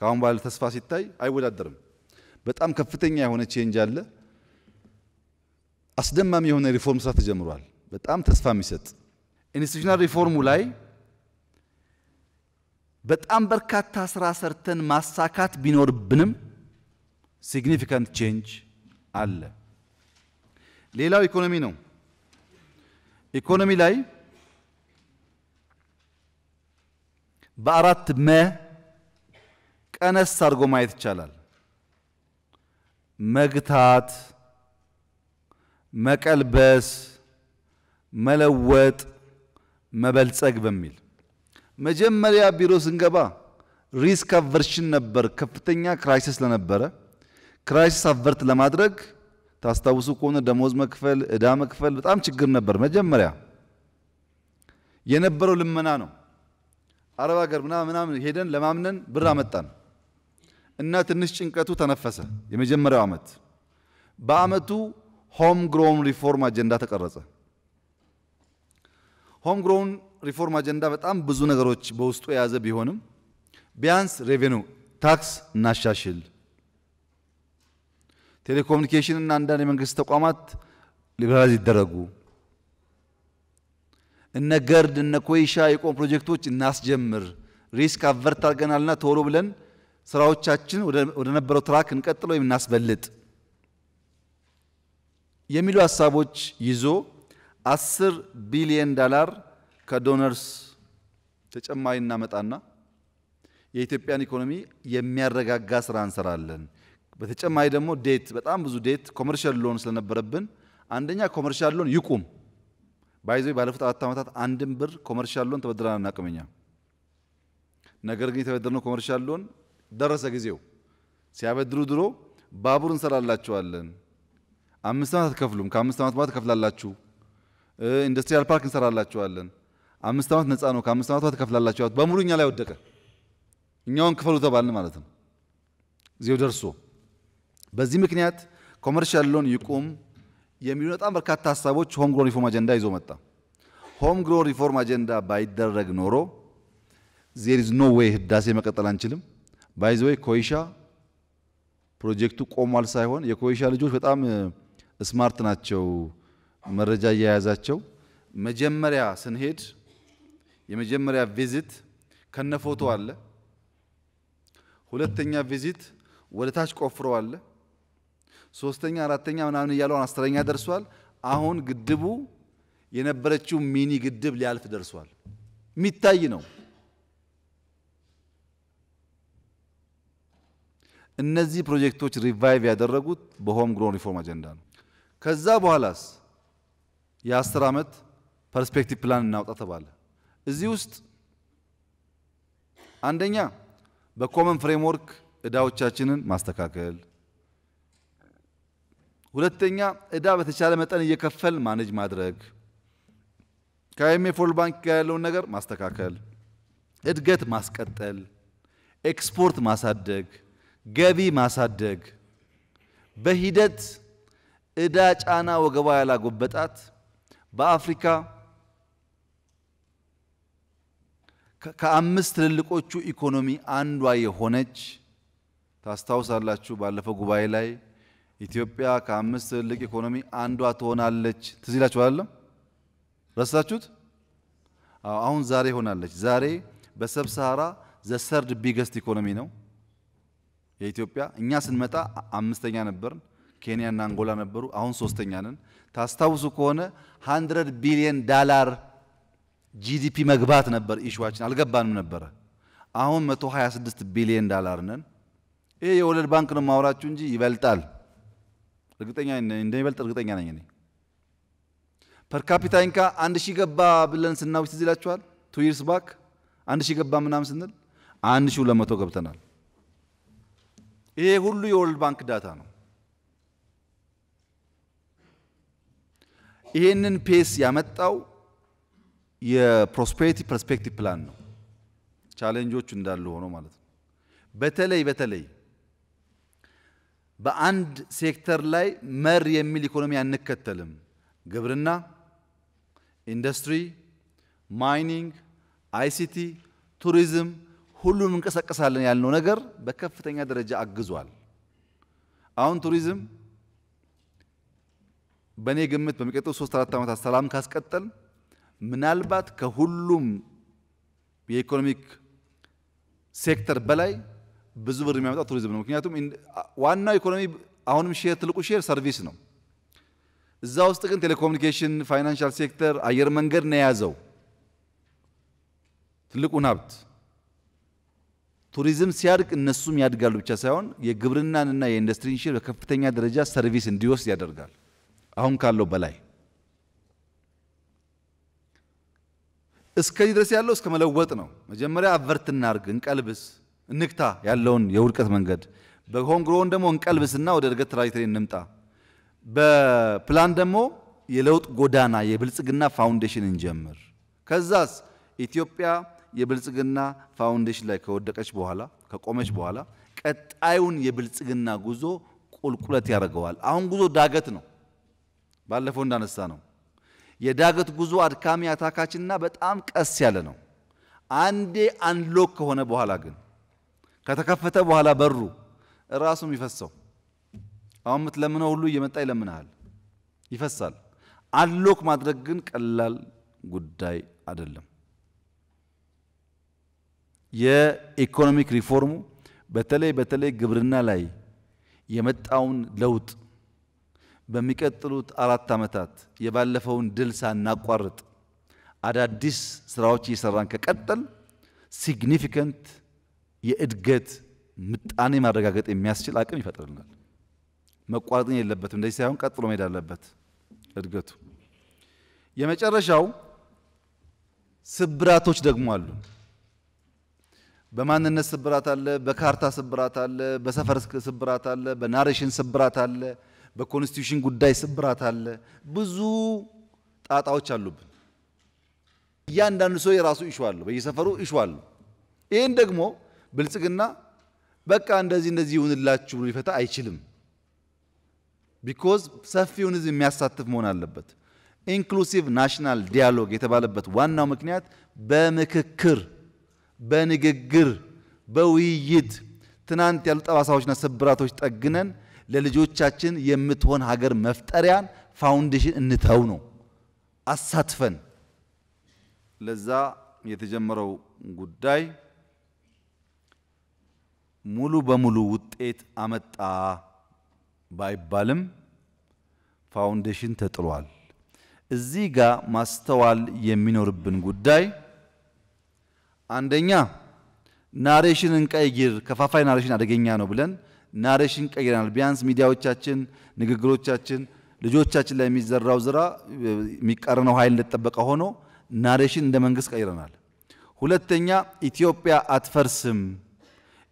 ከአሁን ባለ ተስፋ ሲታይ አይወዳደርም። በጣም ከፍተኛ የሆነ ቼንጅ አለ። አስደማሚ የሆነ ሪፎርም ስራ ተጀምሯል። በጣም ተስፋ የሚሰጥ ኢንስቲቱሽናል ሪፎርሙ ላይ በጣም በርካታ ስራ ሰርተን ማሳካት ቢኖርብንም ሲግኒፊካንት ቼንጅ አለ። ሌላው ኢኮኖሚ ነው። ኢኮኖሚ ላይ በአራት መ ቀነስ አድርጎ ማየት ይቻላል። መግታት መቀልበስ፣ መለወጥ፣ መበልጸግ በሚል መጀመሪያ ቢሮ ስንገባ ሪስክ አቨርሽን ነበር። ከፍተኛ ክራይሲስ ስለነበረ ክራይሲስ አቨርት ለማድረግ ታስታውሱ ከሆነ ደሞዝ መክፈል፣ እዳ መክፈል በጣም ችግር ነበር። መጀመሪያ የነበረው ልመና ነው። አረብ ሀገር ምናምን ሄደን ለማምነን ብር አመጣን እና ትንሽ ጭንቀቱ ተነፈሰ። የመጀመሪያው አመት በአመቱ ሆም ግሮውን ሪፎርም አጀንዳ ተቀረጸ። ሆም ግሮውን ሪፎርም አጀንዳ በጣም ብዙ ነገሮች በውስጡ የያዘ ቢሆንም ቢያንስ ሬቬኑ ታክስ እናሻሽል፣ ቴሌኮሙኒኬሽን እና አንዳንድ የመንግስት ተቋማት ሊበራላይዝ ይደረጉ፣ እነ ገርድ እነ ኮይሻ የቆሙ ፕሮጀክቶች እናስጀምር፣ ሪስክ አቨርት አድርገናልና ቶሎ ብለን ስራዎቻችን ወደ ነበረው ትራክ እንቀጥል ወይም እናስበልጥ የሚሉ ሀሳቦች ይዞ አስር ቢሊየን ዳላር ከዶነርስ ተጨማሪ እናመጣና የኢትዮጵያን ኢኮኖሚ የሚያረጋጋ ስራ እንሰራለን። በተጨማሪ ደግሞ ዴት በጣም ብዙ ዴት ኮመርሻል ሎን ስለነበረብን አንደኛ ኮመርሻል ሎን ይቁም። ባይዞ ባለፉት አራት ዓመታት አንድም ብር ኮመርሻል ሎን ተበድረን አናውቅም ነገር ግን የተበደርነው ኮመርሻል ሎን ደረሰ ጊዜው። ሲያበድሩ ድሮ ባቡር እንሰራላቸዋለን አምስት ዓመት አትከፍሉም፣ ከአምስት ዓመት በኋላ ትከፍላላችሁ። ኢንዱስትሪያል ፓርክ እንሰራላችኋለን። አምስት ዓመት ነፃ ነው፣ ከአምስት ዓመት በኋላ ትከፍላላችሁ። በሙሉ እኛ ላይ ወደቀ። እኛውን ክፈሉ ተባልን ማለት ነው። እዚው ደርሶ በዚህ ምክንያት ኮመርሻል ሎን ይቁም የሚሉ በጣም በርካታ ሀሳቦች ሆም ግሮን ሪፎርም አጀንዳ ይዞ መጣ። ሆም ግሮን ሪፎርም አጀንዳ ባይደረግ ኖሮ ዜር ኢዝ ኖ ዌይ ህዳሴ መቀጠል አንችልም። ባይዘ ዌይ ኮይሻ ፕሮጀክቱ ቆሟል ሳይሆን የኮይሻ ልጆች በጣም ስማርት ናቸው መረጃ እየያዛቸው መጀመሪያ ስንሄድ የመጀመሪያ ቪዚት ከነፎቶ አለ። ሁለተኛ ቪዚት ወደ ታች ቆፍሮ አለ። ሶስተኛ፣ አራተኛ ምናምን እያለውን አስረኛ ደርሷል። አሁን ግድቡ የነበረችው ሚኒ ግድብ ሊያልፍ ደርሷል። የሚታይ ነው። እነዚህ ፕሮጀክቶች ሪቫይቭ ያደረጉት በሆም ግሮን ሪፎርም አጀንዳ ነው። ከዛ በኋላስ የአስር ዓመት ፐርስፔክቲቭ ፕላን እናውጣ ተባለ። እዚህ ውስጥ አንደኛ በኮመን ፍሬምወርክ እዳዎቻችንን ማስተካከል፣ ሁለተኛ እዳ በተቻለ መጠን እየከፈል ማኔጅ ማድረግ፣ ከአይኤምኤፍ ወርልድ ባንክ ጋር ያለውን ነገር ማስተካከል፣ እድገት ማስቀጠል፣ ኤክስፖርት ማሳደግ፣ ገቢ ማሳደግ በሂደት እዳ ጫና ወገቧ ያላጎበጣት በአፍሪካ ከአምስት ትልልቆቹ ኢኮኖሚ አንዷ የሆነች ታስታውሳላችሁ። ባለፈው ጉባኤ ላይ ኢትዮጵያ ከአምስት ትልልቅ ኢኮኖሚ አንዷ ትሆናለች። ትዝ ይላችሁ አይደለም? ረሳችሁት? አሁን ዛሬ ሆናለች። ዛሬ በሰብ ሰሃራ ዘሰርድ ቢገስት ኢኮኖሚ ነው የኢትዮጵያ። እኛ ስንመጣ አምስተኛ ነበርን። ኬንያና አንጎላ ነበሩ። አሁን ሶስተኛ ነን። ታስታውሱ ከሆነ 100 ቢሊዮን ዳላር ጂዲፒ መግባት ነበር ኢሹዋችን፣ አልገባንም ነበረ። አሁን 126 ቢሊዮን ዳላር ነን። ይሄ የወለድ ባንክ ነው ማውራችሁ እንጂ ይበልጣል። እርግጠኛ እንደሚበልጥ እርግጠኛ ነኝ እኔ። ፐር ኢንካ አንድ ሺህ ገባ ብለን ስናውጅ ትዝ ይላችኋል? ቱ ይርስ ባክ አንድ ሺህ ገባ ምናምን ስንል አንድ ሺህ ሁለት መቶ ገብተናል። ይሄ ሁሉ የወርልድ ባንክ ዳታ ነው። ይሄንን ፔስ ያመጣው የፕሮስፔሪቲ ፐርስፔክቲቭ ፕላን ነው። ቻሌንጆቹ እንዳሉ ሆኖ ማለት ነው። በተለይ በተለይ በአንድ ሴክተር ላይ መር የሚል ኢኮኖሚ አንከተልም። ግብርና፣ ኢንዱስትሪ፣ ማይኒንግ፣ አይሲቲ፣ ቱሪዝም ሁሉም እንቀሳቀሳለን ያልነው ነገር በከፍተኛ ደረጃ አግዟል። አሁን ቱሪዝም በእኔ ግምት በሚቀጥሉ ሶስት አራት ዓመታት ሰላም ካስቀጠል ምናልባት ከሁሉም የኢኮኖሚክ ሴክተር በላይ ብዙ ብር የሚያመጣ ቱሪዝም ነው። ምክንያቱም ዋናው ኢኮኖሚ አሁንም ሼር ትልቁ ሼር ሰርቪስ ነው። እዛ ውስጥ ግን ቴሌኮሙኒኬሽን፣ ፋይናንሻል ሴክተር፣ አየር መንገድ ነው የያዘው ትልቁን ሀብት። ቱሪዝም ሲያድግ እነሱም ያድጋሉ ብቻ ሳይሆን የግብርናንና የኢንዱስትሪን ሼር በከፍተኛ ደረጃ ሰርቪስ እንዲወስድ ያደርጋል። አሁን ካለው በላይ እስከዚህ ድረስ ያለው እስከ መለወጥ ነው። መጀመሪያ አቨርት እናርግ፣ እንቀልብስ፣ እንግታ ያለውን የውድቀት መንገድ በሆን ደግሞ እንቀልብስና ወደ እድገት ትራጀክተሪ እንምጣ። በፕላን ደግሞ የለውጥ ጎዳና የብልጽግና ፋውንዴሽን እንጀምር። ከዛስ ኢትዮጵያ የብልጽግና ፋውንዴሽን ላይ ከወደቀች በኋላ ከቆመች በኋላ ቀጣዩን የብልጽግና ጉዞ ቁልቁለት ያደርገዋል። አሁን ጉዞ ዳገት ነው። ባለፈው እንዳነሳ ነው። የዳገት ጉዞ አድካሚ አታካችና በጣም ቀስ ያለ ነው። አንዴ አንሎክ ከሆነ በኋላ ግን ከተከፈተ በኋላ በሩ ራሱ ይፈሰው። አሁን የምትለምነው ሁሉ እየመጣ ይለምንሃል፣ ይፈሳል። አንሎክ ማድረግ ግን ቀላል ጉዳይ አይደለም። የኢኮኖሚክ ሪፎርሙ በተለይ በተለይ ግብርና ላይ የመጣውን ለውጥ በሚቀጥሉት አራት ዓመታት የባለፈውን ድል ሳናቋርጥ አዳዲስ ስራዎች እየሰራን ከቀጠል ሲግኒፊካንት የእድገት ምጣኔ ማረጋገጥ የሚያስችል አቅም ይፈጥርልናል። መቋረጥን የለበትም። እንደዚህ ሳይሆን ቀጥሎ መሄድ አለበት እድገቱ። የመጨረሻው ስብራቶች ደግሞ አሉ። በማንነት ስብራት አለ፣ በካርታ ስብራት አለ፣ በሰፈር ስብራት አለ፣ በናሬሽን ስብራት አለ። በኮንስቲቱሽን ጉዳይ ስብራት አለ፣ ብዙ ጣጣዎች አሉብን። እያንዳንዱ ሰው የራሱ ኢሹ አለው፣ በየሰፈሩ ኢሹ አለው። ይህን ደግሞ ብልጽግና በቃ እንደዚህ እንደዚህ ይሁንላችሁ ብሎ ሊፈታ አይችልም። ቢኮዝ ሰፊውን ህዝብ የሚያሳትፍ መሆን አለበት። ኢንክሉሲቭ ናሽናል ዲያሎግ የተባለበት ዋናው ምክንያት በምክክር፣ በንግግር፣ በውይይት ትናንት ያሉ ጠባሳዎችና ስብራቶች ጠግነን ለልጆቻችን የምትሆን ሀገር መፍጠሪያን ፋውንዴሽን እንተው ነው አሳትፈን ለዛ የተጀመረው ጉዳይ ሙሉ በሙሉ ውጤት አመጣ ባይባልም ፋውንዴሽን ተጥሏል። እዚህ ጋር ማስተዋል የሚኖርብን ጉዳይ አንደኛ ናሬሽንን እንቀይር፣ ከፋፋይ ናሬሽን አደገኛ ነው ብለን ናሬሽን ቀይረናል። ቢያንስ ሚዲያዎቻችን፣ ንግግሮቻችን፣ ልጆቻችን ላይ የሚዘራው ዝራ የሚቃረነው ኃይል እንደተጠበቀ ሆኖ ናሬሽን እንደ መንግስት ቀይረናል። ሁለተኛ ኢትዮጵያ አትፈርስም፣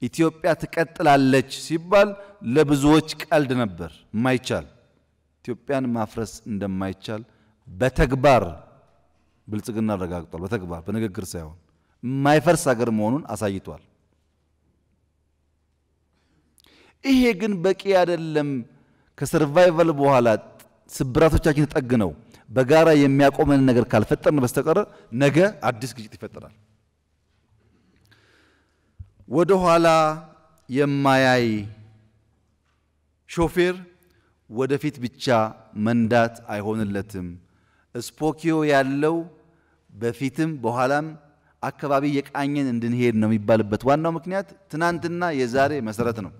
ኢትዮጵያ ትቀጥላለች ሲባል ለብዙዎች ቀልድ ነበር። የማይቻል ኢትዮጵያን ማፍረስ እንደማይቻል በተግባር ብልጽግና አረጋግጧል። በተግባር በንግግር ሳይሆን የማይፈርስ ሀገር መሆኑን አሳይቷል። ይሄ ግን በቂ አይደለም። ከሰርቫይቫል በኋላ ስብራቶቻችን ተጠግነው በጋራ የሚያቆመን ነገር ካልፈጠርን በስተቀር ነገ አዲስ ግጭት ይፈጠራል። ወደ ኋላ የማያይ ሾፌር ወደፊት ብቻ መንዳት አይሆንለትም። ስፖኪዮ ያለው በፊትም በኋላም አካባቢ የቃኘን እንድንሄድ ነው የሚባልበት ዋናው ምክንያት ትናንትና የዛሬ መሰረት ነው።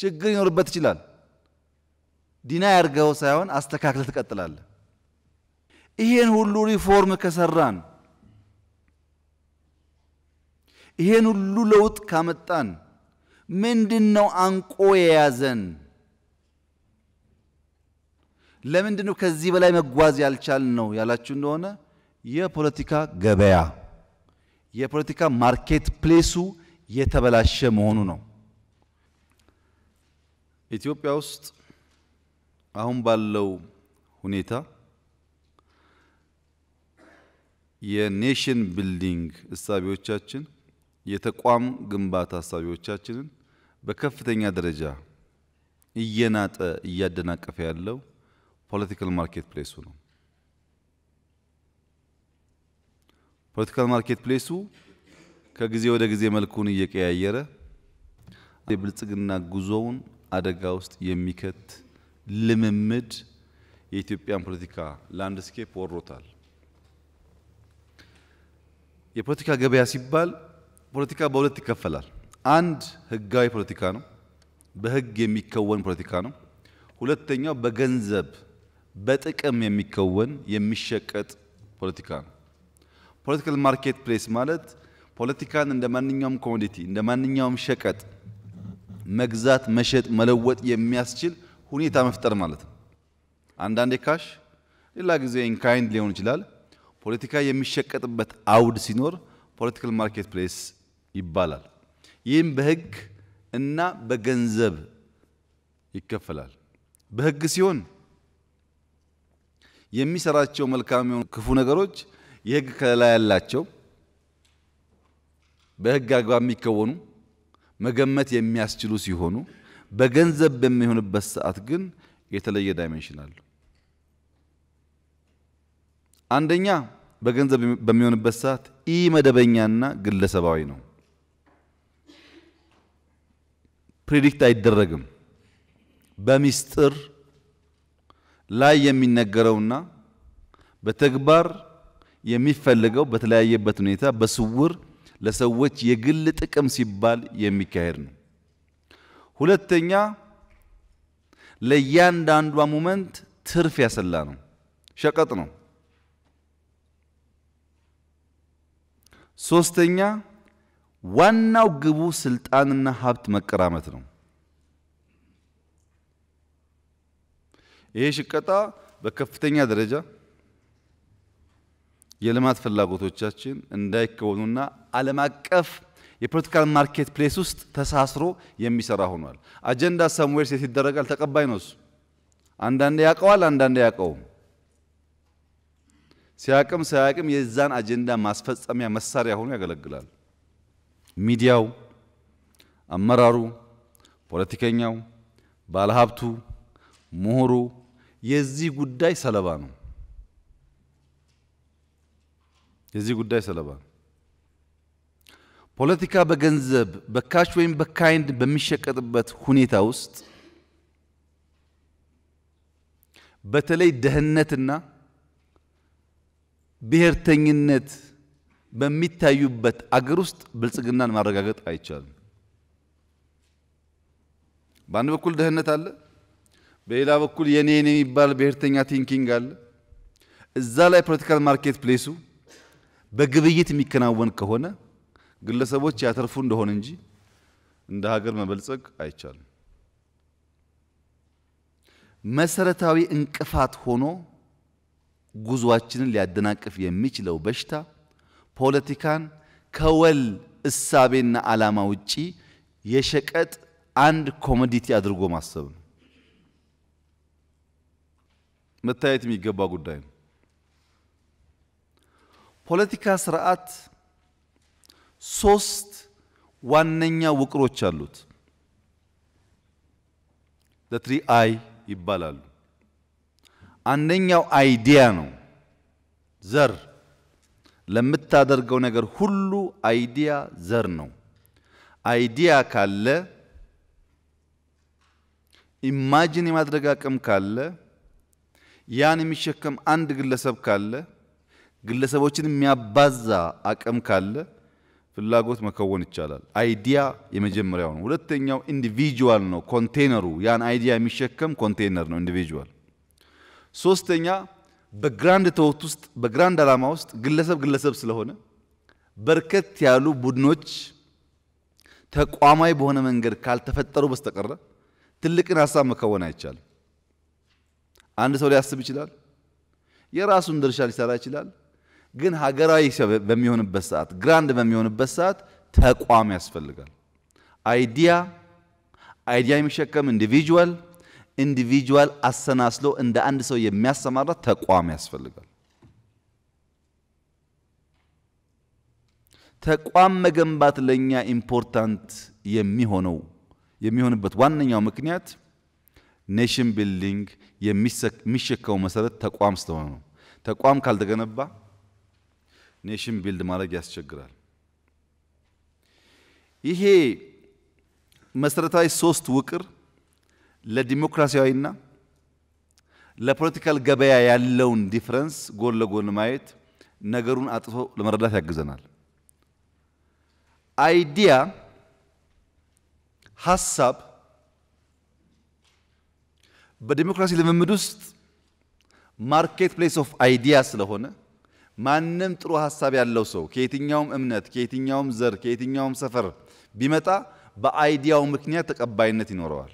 ችግር ይኖርበት ይችላል። ዲና ያርገው ሳይሆን አስተካክለ ትቀጥላለ። ይሄን ሁሉ ሪፎርም ከሰራን፣ ይሄን ሁሉ ለውጥ ካመጣን ምንድን ነው አንቆ የያዘን? ለምንድን ነው ከዚህ በላይ መጓዝ ያልቻል ነው ያላችሁ እንደሆነ የፖለቲካ ገበያ የፖለቲካ ማርኬት ፕሌሱ የተበላሸ መሆኑ ነው። ኢትዮጵያ ውስጥ አሁን ባለው ሁኔታ የኔሽን ቢልዲንግ እሳቢዎቻችን የተቋም ግንባታ እሳቢዎቻችንን በከፍተኛ ደረጃ እየናጠ እያደናቀፈ ያለው ፖለቲካል ማርኬት ፕሌሱ ነው። ፖለቲካል ማርኬት ፕሌሱ ከጊዜ ወደ ጊዜ መልኩን እየቀያየረ የብልጽግና ጉዞውን አደጋ ውስጥ የሚከት ልምምድ የኢትዮጵያን ፖለቲካ ላንድስኬፕ ወሮታል። የፖለቲካ ገበያ ሲባል ፖለቲካ በሁለት ይከፈላል። አንድ ህጋዊ ፖለቲካ ነው፣ በህግ የሚከወን ፖለቲካ ነው። ሁለተኛው በገንዘብ በጥቅም የሚከወን የሚሸቀጥ ፖለቲካ ነው። ፖለቲካል ማርኬት ፕሌስ ማለት ፖለቲካን እንደ ማንኛውም ኮሞዲቲ እንደ ማንኛውም ሸቀጥ መግዛት፣ መሸጥ፣ መለወጥ የሚያስችል ሁኔታ መፍጠር ማለት ነው። አንዳንዴ ካሽ፣ ሌላ ጊዜ ኢንካይንድ ሊሆን ይችላል። ፖለቲካ የሚሸቀጥበት አውድ ሲኖር ፖለቲካል ማርኬት ፕሌስ ይባላል። ይህም በህግ እና በገንዘብ ይከፈላል። በህግ ሲሆን የሚሰራቸው መልካም የሆኑ ክፉ ነገሮች የህግ ከለላ ያላቸው በህግ አግባብ የሚከወኑ መገመት የሚያስችሉ ሲሆኑ በገንዘብ በሚሆንበት ሰዓት ግን የተለየ ዳይሜንሽን አለ። አንደኛ በገንዘብ በሚሆንበት ሰዓት ኢ መደበኛና ግለሰባዊ ነው። ፕሪዲክት አይደረግም። በሚስጥር ላይ የሚነገረውና በተግባር የሚፈለገው በተለያየበት ሁኔታ በስውር ለሰዎች የግል ጥቅም ሲባል የሚካሄድ ነው። ሁለተኛ ለእያንዳንዷ ሙመንት ትርፍ ያሰላ ነው፣ ሸቀጥ ነው። ሶስተኛ ዋናው ግቡ ስልጣንና ሀብት መቀራመት ነው። ይሄ ሽቀጣ በከፍተኛ ደረጃ የልማት ፍላጎቶቻችን እንዳይከወኑና ዓለም አቀፍ የፖለቲካል ማርኬት ፕሌስ ውስጥ ተሳስሮ የሚሰራ ሆኗል። አጀንዳ ሰምዌር ሴት ይደረጋል፣ ተቀባይ ነው እሱ። አንዳንዴ ያውቀዋል፣ አንዳንዴ ያውቀውም። ሲያቅም ሳያቅም የዛን አጀንዳ ማስፈጸሚያ መሳሪያ ሆኖ ያገለግላል። ሚዲያው፣ አመራሩ፣ ፖለቲከኛው፣ ባለሀብቱ፣ ምሁሩ የዚህ ጉዳይ ሰለባ ነው። የዚህ ጉዳይ ሰለባ ነው። ፖለቲካ በገንዘብ በካሽ ወይም በካይንድ በሚሸቀጥበት ሁኔታ ውስጥ በተለይ ደህንነትና ብሔርተኝነት በሚታዩበት አገር ውስጥ ብልጽግናን ማረጋገጥ አይቻልም። በአንድ በኩል ደህንነት አለ፣ በሌላ በኩል የኔ የኔ የሚባል ብሔርተኛ ቲንኪንግ አለ። እዛ ላይ ፖለቲካል ማርኬት ፕሌሱ በግብይት የሚከናወን ከሆነ ግለሰቦች ያተርፉ እንደሆነ እንጂ እንደ ሀገር መበልጸግ አይቻልም። መሰረታዊ እንቅፋት ሆኖ ጉዟችንን ሊያደናቅፍ የሚችለው በሽታ ፖለቲካን ከወል እሳቤና ዓላማ ውጪ የሸቀጥ አንድ ኮሞዲቲ አድርጎ ማሰብ ነው። መታየት የሚገባ ጉዳይ ነው። ፖለቲካ ስርዓት ሶስት ዋነኛ ውቅሮች አሉት። ትሪ አይ ይባላሉ። አንደኛው አይዲያ ነው። ዘር ለምታደርገው ነገር ሁሉ አይዲያ ዘር ነው። አይዲያ ካለ ኢማጂን የማድረግ አቅም ካለ ያን የሚሸከም አንድ ግለሰብ ካለ ግለሰቦችን የሚያባዛ አቅም ካለ ፍላጎት መከወን ይቻላል። አይዲያ የመጀመሪያው ነው። ሁለተኛው ኢንዲቪጁዋል ነው። ኮንቴነሩ ያን አይዲያ የሚሸከም ኮንቴነር ነው ኢንዲቪጁዋል። ሶስተኛ በግራንድ ተውት ውስጥ በግራንድ ዓላማ ውስጥ ግለሰብ ግለሰብ ስለሆነ በርከት ያሉ ቡድኖች ተቋማዊ በሆነ መንገድ ካልተፈጠሩ በስተቀረ ትልቅን ሀሳብ መከወን አይቻልም። አንድ ሰው ሊያስብ ይችላል። የራሱን ድርሻ ሊሰራ ይችላል። ግን ሀገራዊ በሚሆንበት ሰዓት ግራንድ በሚሆንበት ሰዓት ተቋም ያስፈልጋል። አይዲያ አይዲያ የሚሸከም ኢንዲቪጁዋል ኢንዲቪጁዋል አሰናስሎ እንደ አንድ ሰው የሚያሰማራ ተቋም ያስፈልጋል። ተቋም መገንባት ለእኛ ኢምፖርታንት የሚሆነው የሚሆንበት ዋነኛው ምክንያት ኔሽን ቢልዲንግ የሚሸከው መሰረት ተቋም ስለሆነ ነው። ተቋም ካልተገነባ ኔሽን ቢልድ ማድረግ ያስቸግራል። ይሄ መሰረታዊ ሶስት ውቅር ለዲሞክራሲያዊና ለፖለቲካል ገበያ ያለውን ዲፍረንስ ጎን ለጎን ማየት ነገሩን አጥቶ ለመረዳት ያግዘናል። አይዲያ ሀሳብ በዲሞክራሲ ልምምድ ውስጥ ማርኬት ፕሌስ ኦፍ አይዲያ ስለሆነ ማንም ጥሩ ሀሳብ ያለው ሰው ከየትኛውም እምነት፣ ከየትኛውም ዘር፣ ከየትኛውም ሰፈር ቢመጣ በአይዲያው ምክንያት ተቀባይነት ይኖረዋል።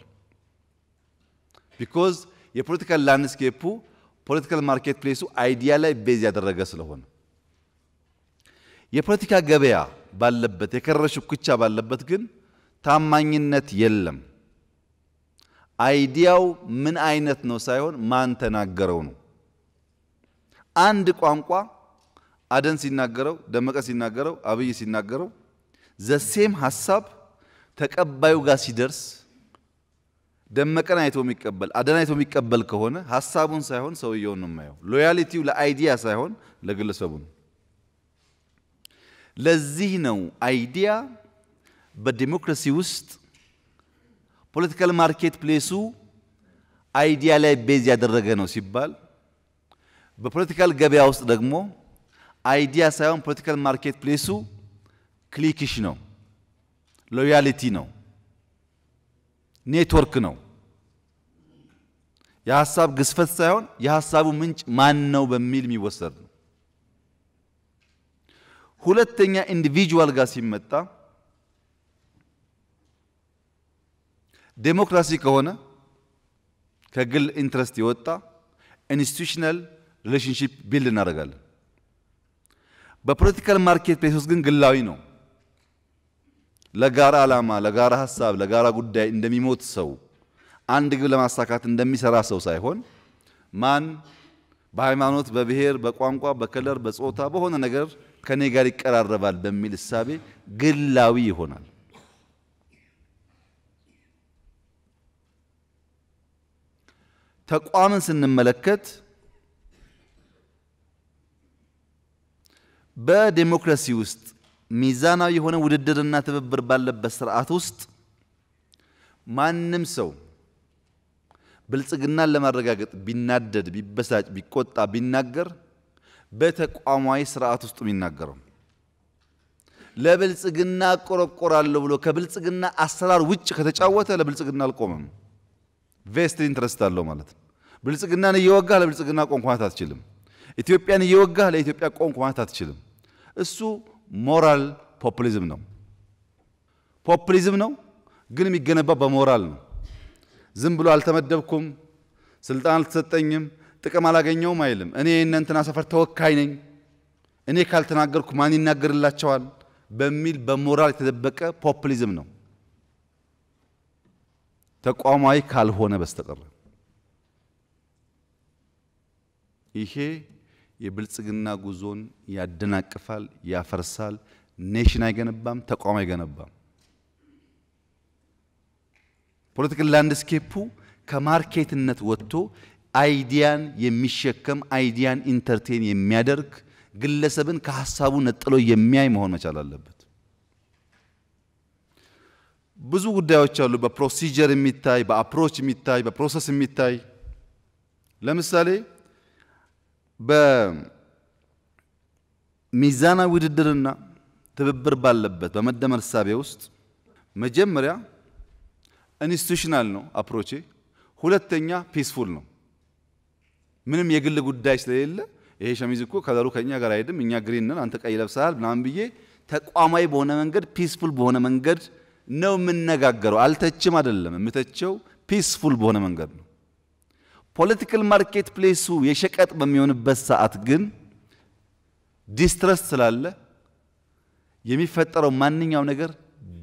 ቢኮዝ የፖለቲካል ላንድስኬፑ ፖለቲካል ማርኬት ፕሌሱ አይዲያ ላይ ቤዝ ያደረገ ስለሆነ የፖለቲካ ገበያ ባለበት የከረ ሽኩቻ ባለበት ግን ታማኝነት የለም። አይዲያው ምን አይነት ነው ሳይሆን ማን ተናገረው ነው። አንድ ቋንቋ አደን ሲናገረው፣ ደመቀ ሲናገረው፣ አብይ ሲናገረው ዘሴም ሀሳብ ተቀባዩ ጋር ሲደርስ ደመቀን አይቶ የሚቀበል አደን አይቶ የሚቀበል ከሆነ ሀሳቡን ሳይሆን ሰውየውን ነው የማየው። ሎያሊቲው ለአይዲያ ሳይሆን ለግለሰቡ ነው። ለዚህ ነው አይዲያ በዲሞክራሲ ውስጥ ፖለቲካል ማርኬት ፕሌሱ አይዲያ ላይ ቤዝ ያደረገ ነው ሲባል፣ በፖለቲካል ገበያ ውስጥ ደግሞ አይዲያ ሳይሆን ፖለቲካል ማርኬት ፕሌሱ ክሊክሽ ነው፣ ሎያሊቲ ነው፣ ኔትወርክ ነው። የሀሳብ ግዝፈት ሳይሆን የሀሳቡ ምንጭ ማን ነው በሚል የሚወሰድ ነው። ሁለተኛ ኢንዲቪጁዋል ጋር ሲመጣ ዴሞክራሲ ከሆነ ከግል ኢንትረስት የወጣ ኢንስቲቱሽናል ሪሌሽንሽፕ ቢልድ እናደርጋለን። በፖለቲካል ማርኬት ፕሌስ ውስጥ ግን ግላዊ ነው። ለጋራ ዓላማ፣ ለጋራ ሀሳብ፣ ለጋራ ጉዳይ እንደሚሞት ሰው አንድ ግብ ለማሳካት እንደሚሰራ ሰው ሳይሆን ማን በሃይማኖት፣ በብሔር፣ በቋንቋ፣ በከለር፣ በጾታ፣ በሆነ ነገር ከኔ ጋር ይቀራረባል በሚል እሳቤ ግላዊ ይሆናል። ተቋምን ስንመለከት በዴሞክራሲ ውስጥ ሚዛናዊ የሆነ ውድድርና ትብብር ባለበት ስርዓት ውስጥ ማንም ሰው ብልጽግናን ለማረጋገጥ ቢናደድ፣ ቢበሳጭ፣ ቢቆጣ፣ ቢናገር በተቋማዊ ስርዓት ውስጥ የሚናገረው ለብልጽግና እቆረቆራለሁ ብሎ ከብልጽግና አሰራር ውጭ ከተጫወተ ለብልጽግና አልቆመም። ቬስት ኢንትረስት አለው ማለት ነው። ብልጽግናን እየወጋህ ለብልጽግና ቆምኩ ማለት አትችልም። ኢትዮጵያን እየወጋህ ለኢትዮጵያ ቆንኳት ማለት አትችልም። እሱ ሞራል ፖፑሊዝም ነው። ፖፑሊዝም ነው፣ ግን የሚገነባው በሞራል ነው። ዝም ብሎ አልተመደብኩም፣ ስልጣን አልተሰጠኝም፣ ጥቅም አላገኘውም አይልም። እኔ የእነንትና ሰፈር ተወካይ ነኝ፣ እኔ ካልተናገርኩ ማን ይናገርላቸዋል በሚል በሞራል የተደበቀ ፖፑሊዝም ነው ተቋማዊ ካልሆነ በስተቀር ይሄ የብልጽግና ጉዞን ያደናቅፋል፣ ያፈርሳል። ኔሽን አይገነባም፣ ተቋም አይገነባም። ፖለቲካል ላንድስኬፑ ከማርኬትነት ወጥቶ አይዲያን የሚሸከም አይዲያን ኢንተርቴን የሚያደርግ ግለሰብን ከሀሳቡ ነጥሎ የሚያይ መሆን መቻል አለበት። ብዙ ጉዳዮች አሉ። በፕሮሲጀር የሚታይ በአፕሮች የሚታይ በፕሮሰስ የሚታይ ለምሳሌ በሚዛናዊ ውድድርና ትብብር ባለበት በመደመር ሳቢያ ውስጥ መጀመሪያ ኢንስቲቱሽናል ነው አፕሮቼ፣ ሁለተኛ ፒስፉል ነው። ምንም የግል ጉዳይ ስለሌለ ይሄ ሸሚዝ እኮ ከለሩ ከኛ ጋር አይሄድም፣ እኛ ግሪን ነን፣ አንተ ቀይ ለብሰሃል ምናምን ብዬ ተቋማዊ በሆነ መንገድ ፒስፉል በሆነ መንገድ ነው የምነጋገረው። አልተችም አይደለም የምተቸው ፒስፉል በሆነ መንገድ ነው። ፖለቲካል ማርኬት ፕሌሱ የሸቀጥ በሚሆንበት ሰዓት ግን ዲስትረስ ስላለ የሚፈጠረው ማንኛውም ነገር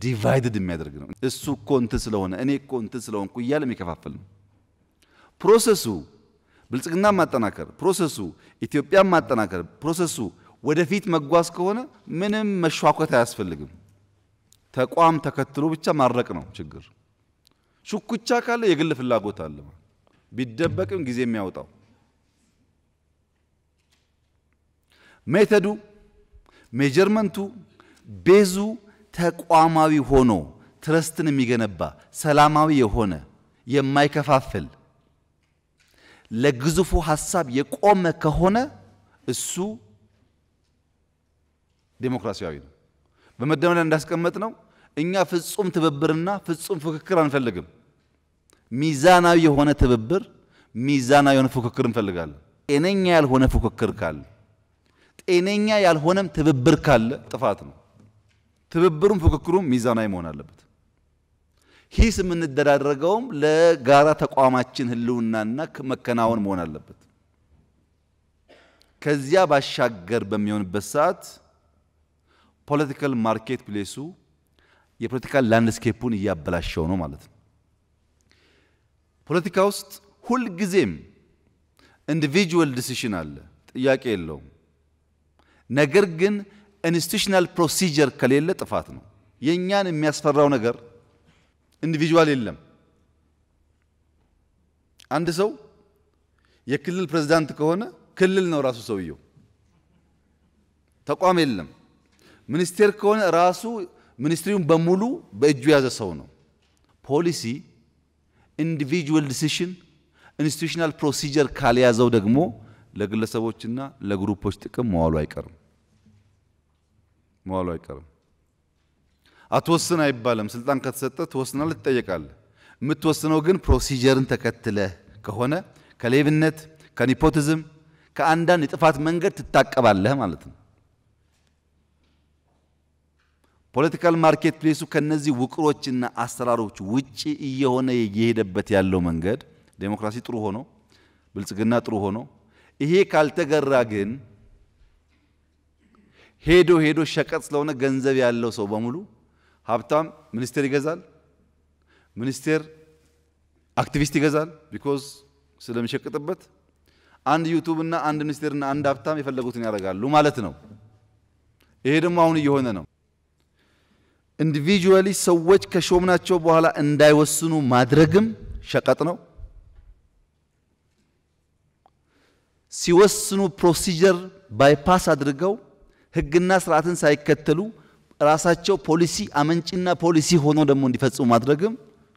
ዲቫይድድ የሚያደርግ ነው። እሱ እኮ እንትን ስለሆነ እኔ እኮ እንትን ስለሆንኩ እያለ የሚከፋፍል ነው። ፕሮሰሱ ብልጽግና ማጠናከር፣ ፕሮሰሱ ኢትዮጵያ ማጠናከር፣ ፕሮሰሱ ወደፊት መጓዝ ከሆነ ምንም መሿኮት አያስፈልግም። ተቋም ተከትሎ ብቻ ማድረቅ ነው ችግር። ሹኩቻ ካለ የግል ፍላጎት አለ ቢደበቅም ጊዜ የሚያወጣው ሜተዱ፣ ሜጀርመንቱ፣ ቤዙ ተቋማዊ ሆኖ ትረስትን የሚገነባ ሰላማዊ የሆነ የማይከፋፍል ለግዙፉ ሀሳብ የቆመ ከሆነ እሱ ዴሞክራሲያዊ ነው። በመደመሪያ እንዳስቀመጥ ነው እኛ ፍጹም ትብብርና ፍጹም ፍክክር አንፈልግም። ሚዛናዊ የሆነ ትብብር፣ ሚዛናዊ የሆነ ፉክክር እንፈልጋለን። ጤነኛ ያልሆነ ፉክክር ካለ፣ ጤነኛ ያልሆነም ትብብር ካለ ጥፋት ነው። ትብብሩም ፉክክሩም ሚዛናዊ መሆን አለበት። ሂስ የምንደራደረገውም ለጋራ ተቋማችን ህልውናና መከናወን መሆን አለበት። ከዚያ ባሻገር በሚሆንበት ሰዓት ፖለቲካል ማርኬት ፕሌሱ የፖለቲካል ላንድስኬፑን እያበላሸው ነው ማለት ነው። ፖለቲካ ውስጥ ሁልጊዜም ኢንዲቪጁዋል ዲሲሽን አለ፣ ጥያቄ የለውም። ነገር ግን ኢንስቲቱሽናል ፕሮሲጀር ከሌለ ጥፋት ነው። የእኛን የሚያስፈራው ነገር ኢንዲቪጁዋል የለም። አንድ ሰው የክልል ፕሬዝዳንት ከሆነ ክልል ነው ራሱ ሰውየው፣ ተቋም የለም። ሚኒስቴር ከሆነ ራሱ ሚኒስትሪውን በሙሉ በእጁ የያዘ ሰው ነው። ፖሊሲ ኢንዲቪጁዋል ዲሲሽን ኢንስቲቱሽናል ፕሮሲጀር ካልያዘው ደግሞ ለግለሰቦችና ለግሩፖች ጥቅም መዋሉ አይቀርም መዋሉ አይቀርም። አትወስን አይባልም። ስልጣን ከተሰጠ ትወስናለህ፣ ትጠየቃለህ። የምትወስነው ግን ፕሮሲጀርን ተከትለህ ከሆነ ከሌብነት፣ ከኒፖቲዝም፣ ከአንዳንድ የጥፋት መንገድ ትታቀባለህ ማለት ነው። ፖለቲካል ማርኬት ፕሌሱ ከነዚህ ውቅሮችና አሰራሮች ውጪ እየሆነ እየሄደበት ያለው መንገድ ዴሞክራሲ ጥሩ ሆኖ ብልጽግና ጥሩ ሆኖ ይሄ ካልተገራ ግን ሄዶ ሄዶ ሸቀጥ ስለሆነ ገንዘብ ያለው ሰው በሙሉ ሀብታም ሚኒስቴር ይገዛል፣ ሚኒስቴር አክቲቪስት ይገዛል። ቢኮዝ ስለሚሸቅጥበት አንድ ዩቱብ እና አንድ ሚኒስቴር እና አንድ ሀብታም የፈለጉትን ያደርጋሉ ማለት ነው። ይሄ ደግሞ አሁን እየሆነ ነው። ኢንዲቪጁዋሊ ሰዎች ከሾምናቸው በኋላ እንዳይወስኑ ማድረግም ሸቀጥ ነው። ሲወስኑ ፕሮሲጀር ባይፓስ አድርገው ህግና ስርዓትን ሳይከተሉ ራሳቸው ፖሊሲ አመንጭና ፖሊሲ ሆኖ ደግሞ እንዲፈጽሙ ማድረግም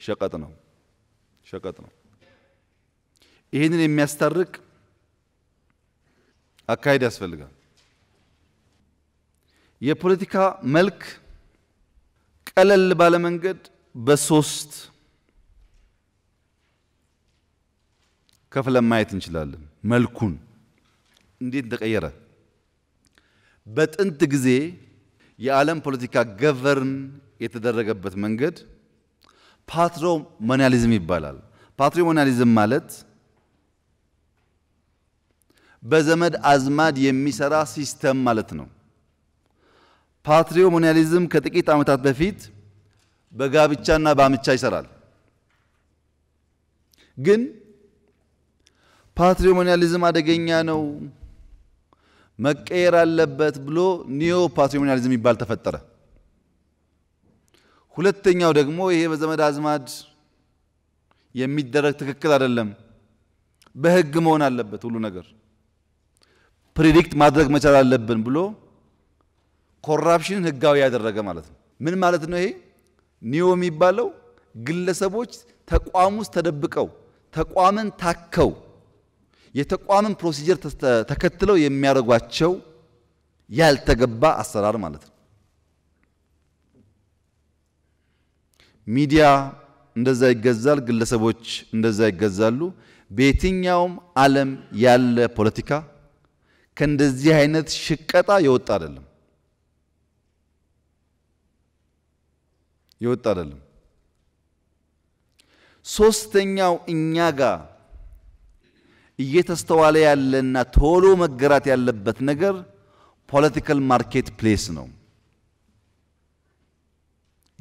ሸቀጥ ነው ሸቀጥ ነው። ይህንን የሚያስታርቅ አካሄድ ያስፈልጋል። የፖለቲካ መልክ ቀለል ባለ መንገድ በሶስት ከፍለን ማየት እንችላለን። መልኩን እንዴት እንደቀየረ በጥንት ጊዜ የዓለም ፖለቲካ ገቨርን የተደረገበት መንገድ ፓትሮሞኒያሊዝም ይባላል። ፓትሪሞኒያሊዝም ማለት በዘመድ አዝማድ የሚሰራ ሲስተም ማለት ነው። ፓትሪዮሞኒያሊዝም ከጥቂት ዓመታት በፊት በጋብቻና በአምቻ ይሰራል። ግን ፓትሪዮሞኒያሊዝም አደገኛ ነው፣ መቀየር አለበት ብሎ ኒዮ ፓትሪዮሞኒያሊዝም ይባል ተፈጠረ። ሁለተኛው ደግሞ ይሄ በዘመድ አዝማድ የሚደረግ ትክክል አይደለም፣ በህግ መሆን አለበት ሁሉ ነገር ፕሪዲክት ማድረግ መቻል አለብን ብሎ ኮራፕሽንን ህጋዊ ያደረገ ማለት ነው። ምን ማለት ነው ይሄ? ኒዮ የሚባለው ግለሰቦች ተቋም ውስጥ ተደብቀው ተቋምን ታከው የተቋምን ፕሮሲጀር ተከትለው የሚያደርጓቸው ያልተገባ አሰራር ማለት ነው። ሚዲያ እንደዛ ይገዛል፣ ግለሰቦች እንደዛ ይገዛሉ። በየትኛውም ዓለም ያለ ፖለቲካ ከእንደዚህ አይነት ሽቀጣ የወጣ አይደለም። የወጣ አይደለም። ሶስተኛው እኛ ጋር እየተስተዋለ ያለና ቶሎ መገራት ያለበት ነገር ፖለቲካል ማርኬት ፕሌስ ነው።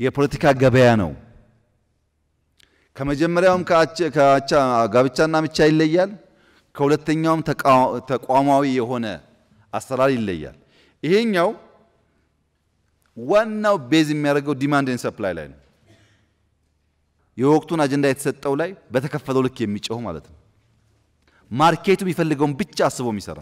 የፖለቲካ ገበያ ነው። ከመጀመሪያውም ጋብቻና ምቻ ይለያል። ከሁለተኛውም ተቋማዊ የሆነ አሰራር ይለያል። ይሄኛው ዋናው ቤዝ የሚያደርገው ዲማንድ ዲማንድን ሰፕላይ ላይ ነው። የወቅቱን አጀንዳ የተሰጠው ላይ በተከፈለው ልክ የሚጮህ ማለት ነው። ማርኬቱ የሚፈልገውን ብቻ አስቦ የሚሰራ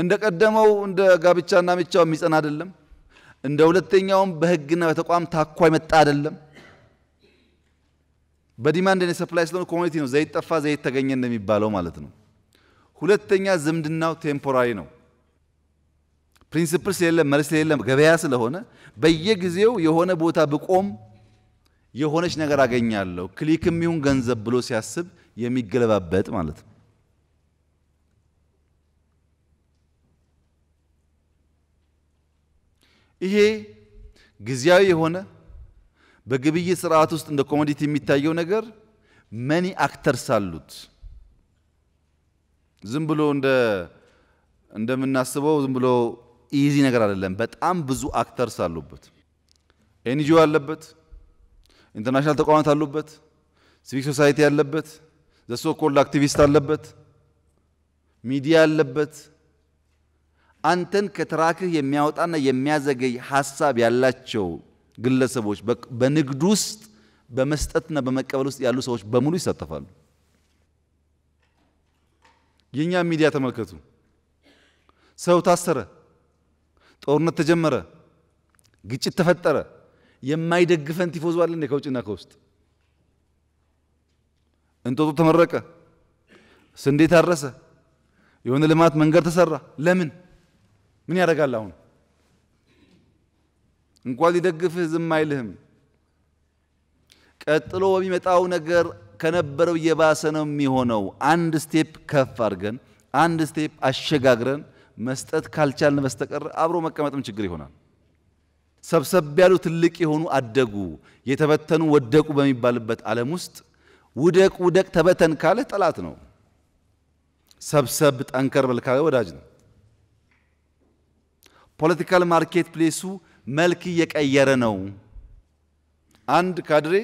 እንደ ቀደመው እንደ ጋብቻና ሚቻው የሚጸና አይደለም። እንደ ሁለተኛውም በህግና በተቋም ታኳ መጣ አይደለም። በዲማንድ ሰፕላይ ስለሆነ ኮሚኒቲ ነው ዘይት ጠፋ ዘይት ተገኘ እንደሚባለው ማለት ነው። ሁለተኛ ዝምድናው ቴምፖራሪ ነው። ፕሪንስፕል ስለሌለ መልስ ስለሌለ ገበያ ስለሆነ በየጊዜው የሆነ ቦታ ብቆም የሆነች ነገር አገኛለሁ ክሊክም ይሁን ገንዘብ ብሎ ሲያስብ የሚገለባበጥ ማለት ነው። ይሄ ጊዜያዊ የሆነ በግብይት ስርዓት ውስጥ እንደ ኮሞዲቲ የሚታየው ነገር መኒ አክተርስ አሉት። ዝም ብሎ እንደ እንደምናስበው ዝም ብሎ ኢዚ ነገር አይደለም። በጣም ብዙ አክተርስ አሉበት። ኤንጂኦ አለበት፣ ኢንተርናሽናል ተቋማት አሉበት፣ ሲቪክ ሶሳይቲ አለበት፣ ዘሶ አክቲቪስት አለበት፣ ሚዲያ አለበት። አንተን ከትራክህ የሚያወጣና የሚያዘገይ ሀሳብ ያላቸው ግለሰቦች በንግድ ውስጥ በመስጠትና በመቀበል ውስጥ ያሉ ሰዎች በሙሉ ይሳተፋሉ። የኛ ሚዲያ ተመልከቱ። ሰው ታሰረ፣ ጦርነት ተጀመረ፣ ግጭት ተፈጠረ። የማይደግፈን ቲፎዞ አለ እንዴ? ከውጭና ከውስጥ እንጦጦ ተመረቀ፣ ስንዴ ታረሰ፣ የሆነ ልማት መንገድ ተሰራ። ለምን ምን ያደርጋል? አሁን እንኳን ሊደግፍህ ዝም አይልህም። ቀጥሎ በሚመጣው ነገር ከነበረው የባሰ ነው የሚሆነው። አንድ ስቴፕ ከፍ አድርገን አንድ ስቴፕ አሸጋግረን መስጠት ካልቻልን በስተቀር አብሮ መቀመጥም ችግር ይሆናል። ሰብሰብ ያሉ ትልቅ የሆኑ አደጉ፣ የተበተኑ ወደቁ በሚባልበት ዓለም ውስጥ ውደቅ ውደቅ ተበተን ካለ ጠላት ነው። ሰብሰብ ጠንከር በል ካለ ወዳጅ ነው። ፖለቲካል ማርኬት ፕሌሱ መልክ እየቀየረ ነው። አንድ ካድሬ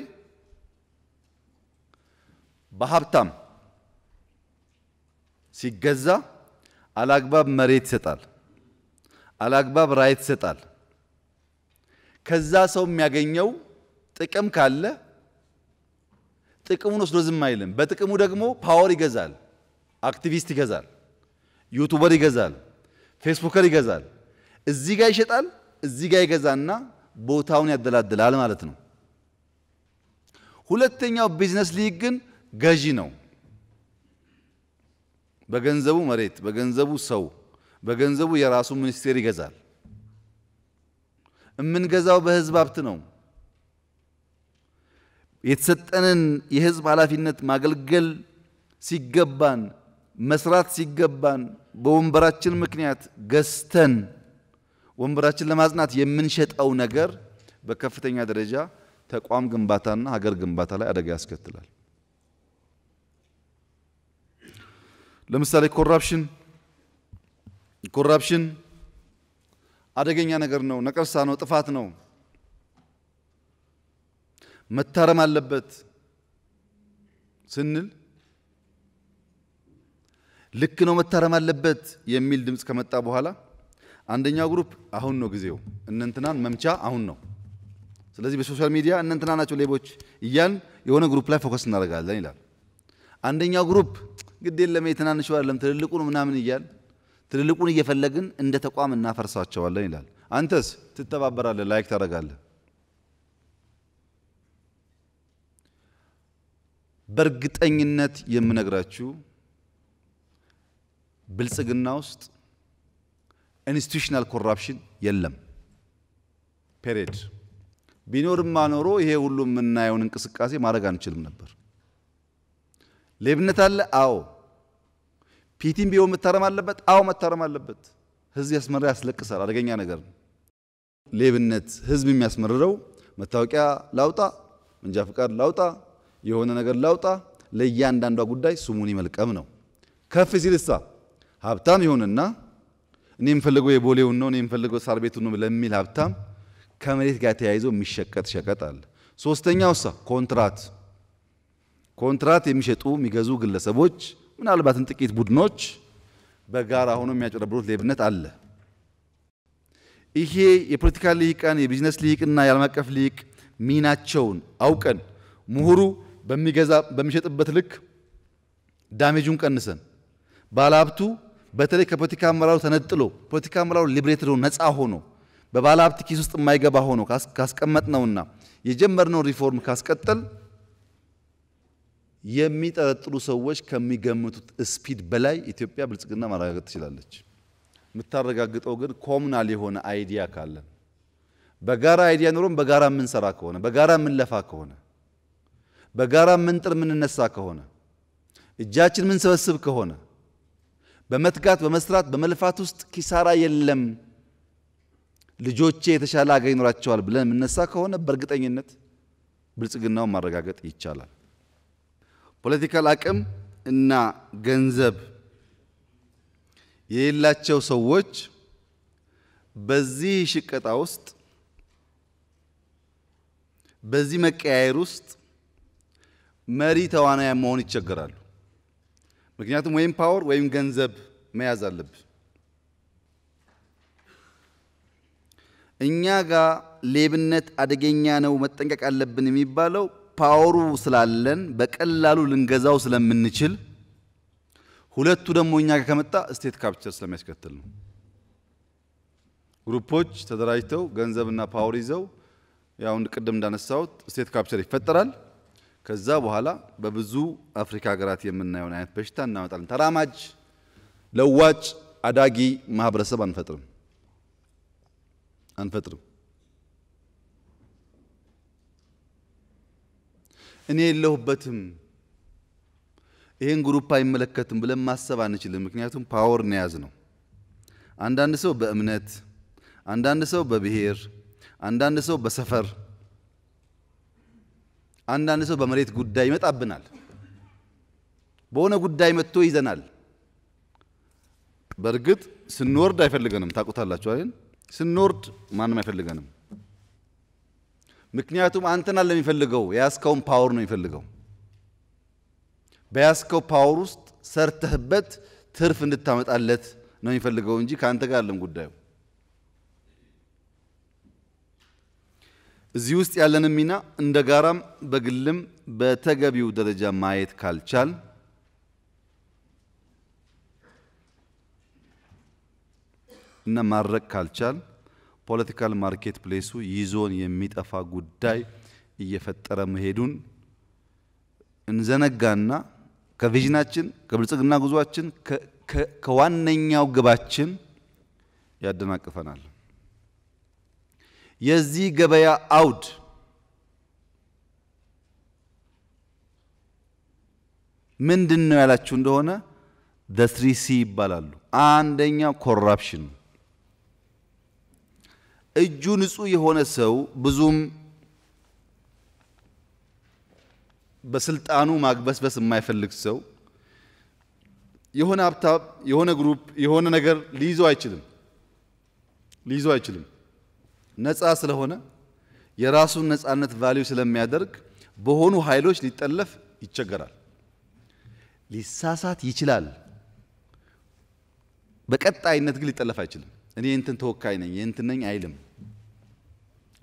በሀብታም ሲገዛ አላግባብ መሬት ይሰጣል፣ አላግባብ ራይት ይሰጣል። ከዛ ሰው የሚያገኘው ጥቅም ካለ ጥቅሙን ወስዶ ዝም አይልም። በጥቅሙ ደግሞ ፓወር ይገዛል፣ አክቲቪስት ይገዛል፣ ዩቱበር ይገዛል፣ ፌስቡከር ይገዛል። እዚህ ጋር ይሸጣል፣ እዚህ ጋር ይገዛና ቦታውን ያደላድላል ማለት ነው። ሁለተኛው ቢዝነስ ሊግ ግን ገዢ ነው። በገንዘቡ መሬት፣ በገንዘቡ ሰው፣ በገንዘቡ የራሱ ሚኒስቴር ይገዛል። የምንገዛው በህዝብ ሀብት ነው። የተሰጠንን የህዝብ ኃላፊነት ማገልገል ሲገባን መስራት ሲገባን በወንበራችን ምክንያት ገዝተን ወንበራችን ለማጽናት የምንሸጠው ነገር በከፍተኛ ደረጃ ተቋም ግንባታና ሀገር ግንባታ ላይ አደጋ ያስከትላል። ለምሳሌ ኮራፕሽን ኮራፕሽን አደገኛ ነገር ነው፣ ነቀርሳ ነው፣ ጥፋት ነው፣ መታረም አለበት ስንል ልክ ነው መታረም አለበት የሚል ድምፅ ከመጣ በኋላ አንደኛው ግሩፕ አሁን ነው ጊዜው፣ እነንትናን መምቻ አሁን ነው። ስለዚህ በሶሻል ሚዲያ እነንትና ናቸው ሌቦች እያልን የሆነ ግሩፕ ላይ ፎከስ እናደርጋለን ይላል። አንደኛው ግሩፕ ግድ የለም የትናንሹ አይደለም ትልልቁን ምናምን እያል ትልልቁን እየፈለግን እንደ ተቋም እናፈርሳቸዋለን ይላል። አንተስ ትተባበራለህ፣ ላይክ ታደርጋለህ። በእርግጠኝነት የምነግራችሁ ብልጽግና ውስጥ ኢንስቲቱሽናል ኮራፕሽን የለም። ፔሬድ ቢኖርማ ኖሮ ይሄ ሁሉ የምናየውን እንቅስቃሴ ማድረግ አንችልም ነበር። ሌብነት አለ? አዎ። ፒቲም ቢሆን መታረም አለበት። አዎ መታረም አለበት። ህዝብ ያስመራ ያስለቅሳል። አደገኛ ነገር ነው። ሌብነት ህዝብ የሚያስመርረው መታወቂያ ላውጣ፣ መንጃ ፍቃድ ላውጣ፣ የሆነ ነገር ላውጣ፣ ለእያንዳንዷ ጉዳይ ስሙን ይመልቀም ነው። ከፍ ሲልሳ ሀብታም ይሆንና እኔ የምፈልገው የቦሌውን ነው፣ እኔ የምፈልገው ሳር ቤቱን ነው ለሚል ሀብታም ከመሬት ጋር ተያይዞ የሚሸቀጥ ሸቀጥ አለ። ሶስተኛው ሳ ኮንትራት ኮንትራት የሚሸጡ የሚገዙ ግለሰቦች ምናልባትም ጥቂት ቡድኖች በጋራ ሆኖ የሚያጨረብሩት ሌብነት አለ። ይሄ የፖለቲካ ሊቅን የቢዝነስ ሊቅና የዓለም አቀፍ ሊቅ ሚናቸውን አውቀን ምሁሩ በሚገዛ በሚሸጥበት ልክ ዳሜጁን ቀንሰን ባለሀብቱ በተለይ ከፖለቲካ አመራሩ ተነጥሎ ፖለቲካ አመራሩ ሊብሬትዶ ነፃ ሆኖ በባለሀብት ኪስ ውስጥ የማይገባ ሆኖ ካስቀመጥነውና የጀመርነው ሪፎርም ካስቀጠል የሚጠረጥሩ ሰዎች ከሚገምቱት ስፒድ በላይ ኢትዮጵያ ብልጽግና ማረጋገጥ ትችላለች። የምታረጋግጠው ግን ኮሙናል የሆነ አይዲያ ካለን በጋራ አይዲያ ኖሮም በጋራ የምንሰራ ከሆነ በጋራ የምንለፋ ከሆነ በጋራ ምንጥር የምንነሳ ከሆነ እጃችን ምንሰበስብ ከሆነ በመትጋት በመስራት በመልፋት ውስጥ ኪሳራ የለም፣ ልጆቼ የተሻለ አገር ይኖራቸዋል ብለን የምነሳ ከሆነ በእርግጠኝነት ብልጽግናውን ማረጋገጥ ይቻላል። ፖለቲካል አቅም እና ገንዘብ የሌላቸው ሰዎች በዚህ ሽቀጣ ውስጥ በዚህ መቀያየር ውስጥ መሪ ተዋናያ መሆን ይቸገራሉ። ምክንያቱም ወይም ፓወር ወይም ገንዘብ መያዝ አለብ። እኛ ጋር ሌብነት አደገኛ ነው መጠንቀቅ አለብን የሚባለው ፓወሩ ስላለን በቀላሉ ልንገዛው ስለምንችል፣ ሁለቱ ደግሞ እኛ ጋር ከመጣ ስቴት ካፕቸር ስለሚያስከትል ነው። ግሩፖች ተደራጅተው ገንዘብና ፓወር ይዘው ያው ቅድም እንዳነሳሁት ስቴት ካፕቸር ይፈጠራል። ከዛ በኋላ በብዙ አፍሪካ ሀገራት የምናየውን አይነት በሽታ እናመጣለን። ተራማጅ ለዋጭ አዳጊ ማህበረሰብ አንፈጥርም አንፈጥርም። እኔ የለሁበትም፣ ይህን ግሩፕ አይመለከትም ብለን ማሰብ አንችልም። ምክንያቱም ፓወር ነያዝ የያዝ ነው። አንዳንድ ሰው በእምነት፣ አንዳንድ ሰው በብሔር፣ አንዳንድ ሰው በሰፈር፣ አንዳንድ ሰው በመሬት ጉዳይ ይመጣብናል። በሆነ ጉዳይ መጥቶ ይዘናል። በእርግጥ ስንወርድ አይፈልገንም። ታውቁታላችሁ አይደል? ስንወርድ ማንም አይፈልገንም። ምክንያቱም አንተን አለ የሚፈልገው የያዝከውን ፓወር ነው የሚፈልገው። በያዝከው ፓወር ውስጥ ሰርተህበት ትርፍ እንድታመጣለት ነው የሚፈልገው እንጂ ከአንተ ጋር አለም ጉዳዩ። እዚህ ውስጥ ያለን ሚና እንደ ጋራም በግልም በተገቢው ደረጃ ማየት ካልቻል እና ማድረግ ካልቻል ፖለቲካል ማርኬት ፕሌሱ ይዞን የሚጠፋ ጉዳይ እየፈጠረ መሄዱን እንዘነጋና ከቪዥናችን ከብልጽግና ጉዟችን ከዋነኛው ግባችን ያደናቅፈናል። የዚህ ገበያ አውድ ምንድን ነው ያላችሁ እንደሆነ ዘ ሲ ይባላሉ። አንደኛው ኮራፕሽን እጁ ንጹህ የሆነ ሰው ብዙም በስልጣኑ ማግበስበስ የማይፈልግ ሰው የሆነ ሀብታም የሆነ ግሩፕ የሆነ ነገር ሊይዘው አይችልም ሊይዘው አይችልም። ነፃ ስለሆነ የራሱን ነፃነት ቫሊዩ ስለሚያደርግ በሆኑ ኃይሎች ሊጠለፍ ይቸገራል። ሊሳሳት ይችላል። በቀጣይነት ግን ሊጠለፍ አይችልም። እኔ የእንትን ተወካይ ነኝ የእንትን ነኝ አይልም።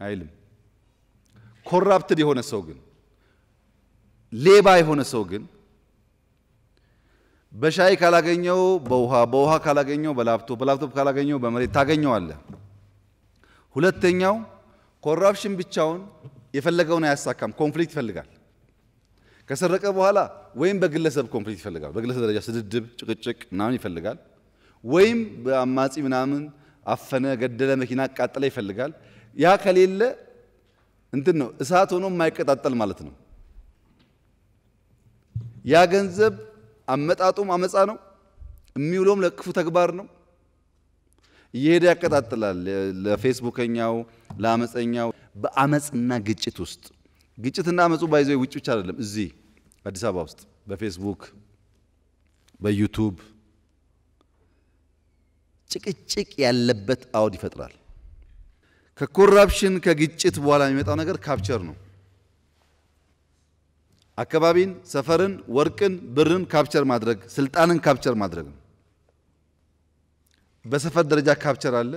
አይልም። ኮራፕትድ የሆነ ሰው ግን ሌባ የሆነ ሰው ግን በሻይ ካላገኘው በውሃ በውሃ ካላገኘው በላፕቶፕ በላፕቶፕ ካላገኘው በመሬት ታገኘዋለህ። ሁለተኛው ኮራፕሽን ብቻውን የፈለገውን አያሳካም። ኮንፍሊክት ይፈልጋል። ከሰረቀ በኋላ ወይም በግለሰብ ኮንፍሊክት ይፈልጋል። በግለሰብ ደረጃ ስድድብ፣ ጭቅጭቅ ምናምን ይፈልጋል። ወይም በአማጺ ምናምን አፈነ፣ ገደለ፣ መኪና አቃጠለ ይፈልጋል። ያ ከሌለ እንትን ነው እሳት ሆኖ የማይቀጣጠል ማለት ነው። ያ ገንዘብ አመጣጡም አመፃ ነው፣ የሚውለውም ለክፉ ተግባር ነው። እየሄደ ያቀጣጥላል። ለፌስቡከኛው፣ ለአመፀኛው በአመፅና ግጭት ውስጥ ግጭትና አመፁ ባይዘው ውጭ ብቻ አይደለም። እዚህ አዲስ አበባ ውስጥ በፌስቡክ በዩቱብ ጭቅጭቅ ያለበት አውድ ይፈጥራል። ከኮራፕሽን ከግጭት በኋላ የሚመጣው ነገር ካፕቸር ነው። አካባቢን፣ ሰፈርን፣ ወርቅን፣ ብርን ካፕቸር ማድረግ፣ ስልጣንን ካፕቸር ማድረግ ነው። በሰፈር ደረጃ ካፕቸር አለ፣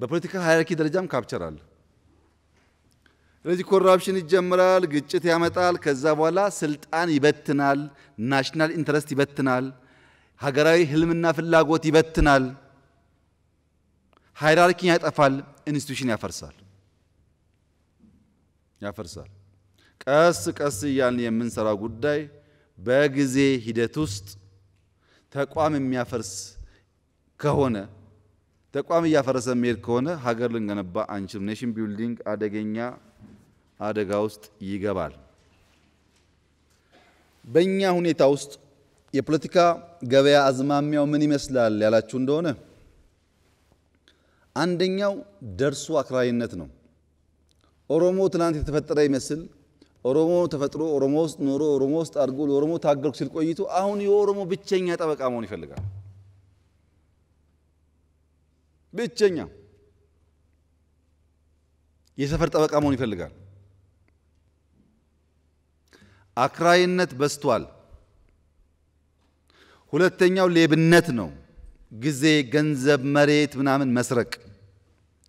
በፖለቲካ ሃይራርኪ ደረጃም ካፕቸር አለ። ስለዚህ ኮራፕሽን ይጀምራል፣ ግጭት ያመጣል። ከዛ በኋላ ስልጣን ይበትናል፣ ናሽናል ኢንትረስት ይበትናል፣ ሀገራዊ ህልምና ፍላጎት ይበትናል። ሃይራርኪን ያጠፋል፣ ኢንስቲቱሽን ያፈርሳል ያፈርሳል። ቀስ ቀስ እያልን የምንሰራው ጉዳይ በጊዜ ሂደት ውስጥ ተቋም የሚያፈርስ ከሆነ ተቋም እያፈረሰ የሚሄድ ከሆነ ሀገር ልንገነባ አንችልም። ኔሽን ቢልዲንግ አደገኛ አደጋ ውስጥ ይገባል። በእኛ ሁኔታ ውስጥ የፖለቲካ ገበያ አዝማሚያው ምን ይመስላል ያላችሁ እንደሆነ አንደኛው ደርሶ አክራሪነት ነው። ኦሮሞ ትናንት የተፈጠረ ይመስል ኦሮሞ ተፈጥሮ ኦሮሞ ውስጥ ኖሮ ኦሮሞ ውስጥ አድጎ ለኦሮሞ ታገልኩ ሲል ቆይቶ አሁን የኦሮሞ ብቸኛ ጠበቃ መሆን ይፈልጋል። ብቸኛ የሰፈር ጠበቃ መሆን ይፈልጋል። አክራሪነት በዝቷል። ሁለተኛው ሌብነት ነው። ጊዜ፣ ገንዘብ፣ መሬት ምናምን መስረቅ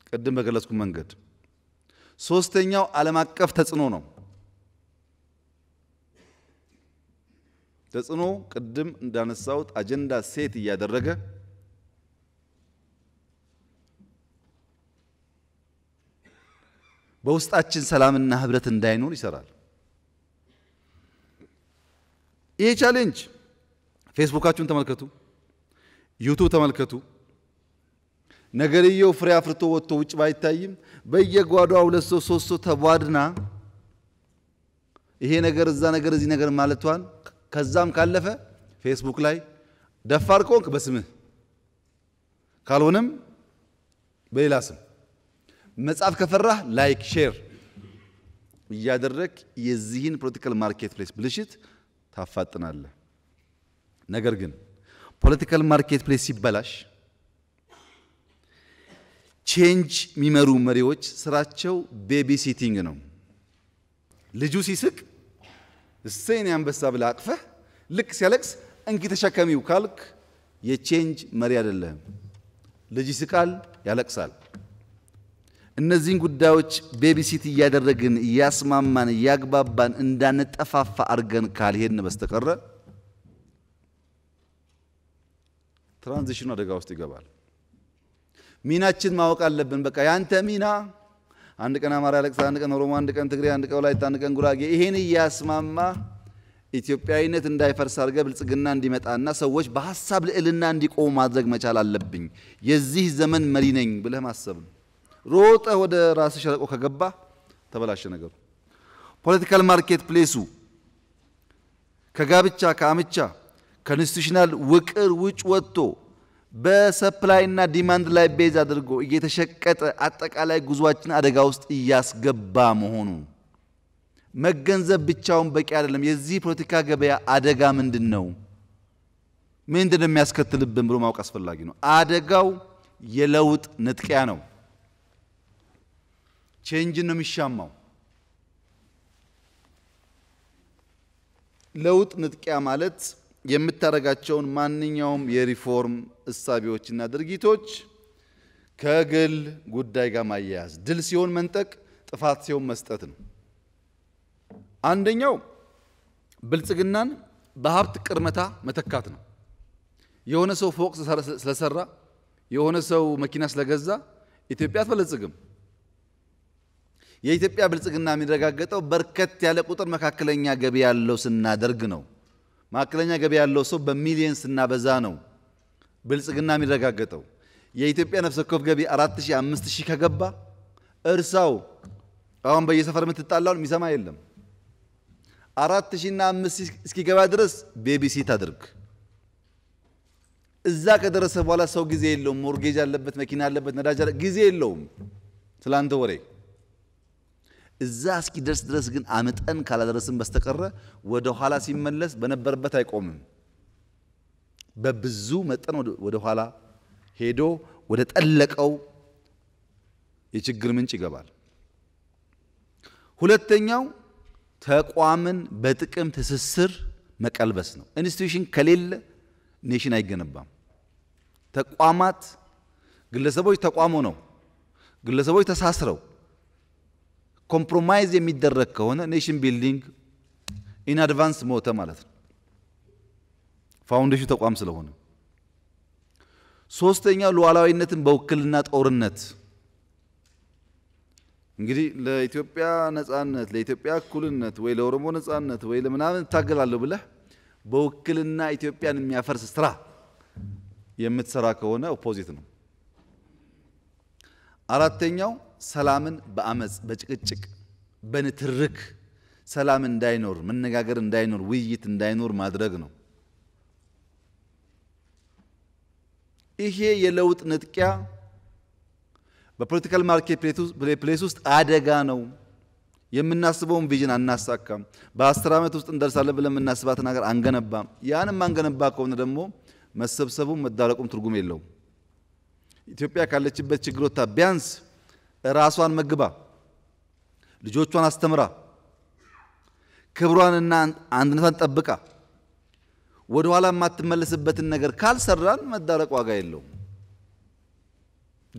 ቅድም በገለጽኩ መንገድ። ሶስተኛው ዓለም አቀፍ ተጽዕኖ ነው። ተጽዕኖ ቅድም እንዳነሳሁት አጀንዳ ሴት እያደረገ በውስጣችን ሰላምና ህብረት እንዳይኖር ይሰራል። ይሄ ቻሌንጅ ፌስቡካችሁን ተመልከቱ። ዩቱብ ተመልከቱ። ነገርየው ፍሬ አፍርቶ ወጥቶ ውጭ ባይታይም በየጓዷ ሁለት ሰው ሶስት ሰው ተቧድና ይሄ ነገር እዛ ነገር እዚህ ነገር ማለቷን ከዛም ካለፈ ፌስቡክ ላይ ደፋር ከሆንክ በስምህ ካልሆነም በሌላ ስም መጽሐፍ ከፈራህ ላይክ ሼር እያደረግ የዚህን ፖለቲካል ማርኬት ፕሌስ ብልሽት ታፋጥናለህ። ነገር ግን ፖለቲካል ማርኬት ፕሌስ ሲበላሽ ቼንጅ የሚመሩ መሪዎች ስራቸው ቤቢ ሲቲንግ ነው። ልጁ ሲስቅ እሰይ አንበሳ ብለህ አቅፈህ፣ ልክ ሲያለቅስ እንኪ ተሸከሚው ካልክ የቼንጅ መሪ አይደለህም። ልጅ ይስቃል፣ ያለቅሳል። እነዚህን ጉዳዮች ቤቢሲት እያደረግን እያስማማን እያግባባን እንዳንጠፋፋ አድርገን ካልሄድን በስተቀረ ትራንዚሽኑ አደጋ ውስጥ ይገባል። ሚናችን ማወቅ አለብን። በቃ ያንተ ሚና አንድ ቀን አማራ ያለቅሳል፣ አንድ ቀን ኦሮሞ፣ አንድ ቀን ትግሬ፣ አንድ ቀን ወላይታ፣ አንድ ቀን ጉራጌ። ይሄን እያስማማ ኢትዮጵያዊነት እንዳይፈርስ አድርገ ብልጽግና እንዲመጣና ሰዎች በሀሳብ ልዕልና እንዲቆሙ ማድረግ መቻል አለብኝ። የዚህ ዘመን መሪ ነኝ ብለህ ማሰብ ነው። ሮጠ ወደ ራስ ሸለቆ ከገባ ተበላሸ ነገሩ። ፖለቲካል ማርኬት ፕሌሱ ከጋብቻ ከአምቻ ከኢንስቲቱሽናል ውቅር ውጭ ወጥቶ በሰፕላይና ዲማንድ ላይ ቤዝ አድርጎ እየተሸቀጠ አጠቃላይ ጉዟችን አደጋ ውስጥ እያስገባ መሆኑ መገንዘብ ብቻውን በቂ አይደለም። የዚህ ፖለቲካ ገበያ አደጋ ምንድን ነው? ምንድን የሚያስከትልብን ብሎ ማወቅ አስፈላጊ ነው። አደጋው የለውጥ ንጥቂያ ነው። ቼንጅን ነው የሚሻማው። ለውጥ ንጥቂያ ማለት የምታደርጋቸውን ማንኛውም የሪፎርም እሳቤዎችና ድርጊቶች ከግል ጉዳይ ጋር ማያያዝ፣ ድል ሲሆን መንጠቅ፣ ጥፋት ሲሆን መስጠት ነው። አንደኛው ብልጽግናን በሀብት ቅርመታ መተካት ነው። የሆነ ሰው ፎቅ ስለሰራ፣ የሆነ ሰው መኪና ስለገዛ ኢትዮጵያ አትበለጽግም። የኢትዮጵያ ብልጽግና የሚረጋገጠው በርከት ያለ ቁጥር መካከለኛ ገቢ ያለው ስናደርግ ነው። መካከለኛ ገቢ ያለው ሰው በሚሊየንስ እና በዛ ነው ብልጽግና የሚረጋገጠው። የኢትዮጵያ ነፍሰ ወከፍ ገቢ አራት ሺህ አምስት ሺህ ከገባ እርሳው አሁን በየሰፈር የምትጣላውን የሚሰማ የለም። አራት ሺህና አምስት ሺህ እስኪገባ ድረስ ቤቢሲት አድርግ። እዛ ከደረሰ በኋላ ሰው ጊዜ የለውም። ሞርጌጅ አለበት፣ መኪና አለበት፣ ነዳጅ ጊዜ የለውም። ስለአንተ ወሬ እዛ እስኪደርስ ድረስ ግን አምጠን ካላደረስን በስተቀረ ወደ ኋላ ሲመለስ በነበረበት አይቆምም። በብዙ መጠን ወደ ኋላ ሄዶ ወደ ጠለቀው የችግር ምንጭ ይገባል። ሁለተኛው ተቋምን በጥቅም ትስስር መቀልበስ ነው። ኢንስቲትዩሽን ከሌለ ኔሽን አይገነባም። ተቋማት ግለሰቦች ተቋሙ ነው። ግለሰቦች ተሳስረው ኮምፕሮማይዝ የሚደረግ ከሆነ ኔሽን ቢልዲንግ ኢን አድቫንስ ሞተ ማለት ነው። ፋውንዴሽኑ ተቋም ስለሆነ፣ ሶስተኛው ሉዓላዊነትን በውክልና ጦርነት እንግዲህ ለኢትዮጵያ ነጻነት፣ ለኢትዮጵያ እኩልነት ወይ ለኦሮሞ ነጻነት ወይ ለምናምን እታገላለሁ ብለህ በውክልና ኢትዮጵያን የሚያፈርስ ስራ የምትሰራ ከሆነ ኦፖዚት ነው። አራተኛው ሰላምን በአመፅ በጭቅጭቅ በንትርክ ሰላም እንዳይኖር መነጋገር እንዳይኖር ውይይት እንዳይኖር ማድረግ ነው። ይሄ የለውጥ ንጥቂያ በፖለቲካል ማርኬት ፕሌስ ውስጥ አደጋ ነው። የምናስበውን ቪዥን አናሳካም። በአስር ዓመት ውስጥ እንደርሳለን ብለን የምናስባትን ሀገር አንገነባም። ያንም አንገነባ ከሆነ ደግሞ መሰብሰቡም መዳረቁም ትርጉም የለውም። ኢትዮጵያ ካለችበት ችግሮታ ቢያንስ ራሷን መግባ ልጆቿን አስተምራ ክብሯንና አንድነቷን ጠብቃ ወደ ኋላ የማትመለስበትን ነገር ካልሰራን መዳረቅ ዋጋ የለውም።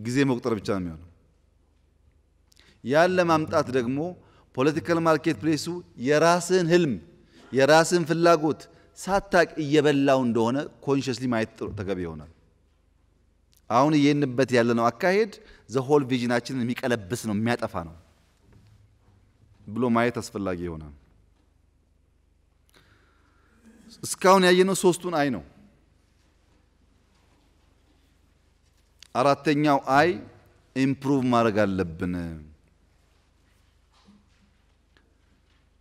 ጊዜ መቁጠር ብቻ ነው የሚሆነው። ያን ለማምጣት ደግሞ ፖለቲካል ማርኬት ፕሌሱ የራስን ህልም የራስን ፍላጎት ሳታቅ እየበላው እንደሆነ ኮንሽስሊ ማየት ተገቢ ይሆናል። አሁን እየንበት ያለነው አካሄድ ዘሆል ቪዥናችንን የሚቀለብስ ነው የሚያጠፋ ነው ብሎ ማየት አስፈላጊ ይሆናል። እስካሁን ያየነው ሶስቱን አይ ነው። አራተኛው አይ ኢምፕሩቭ ማድረግ አለብን።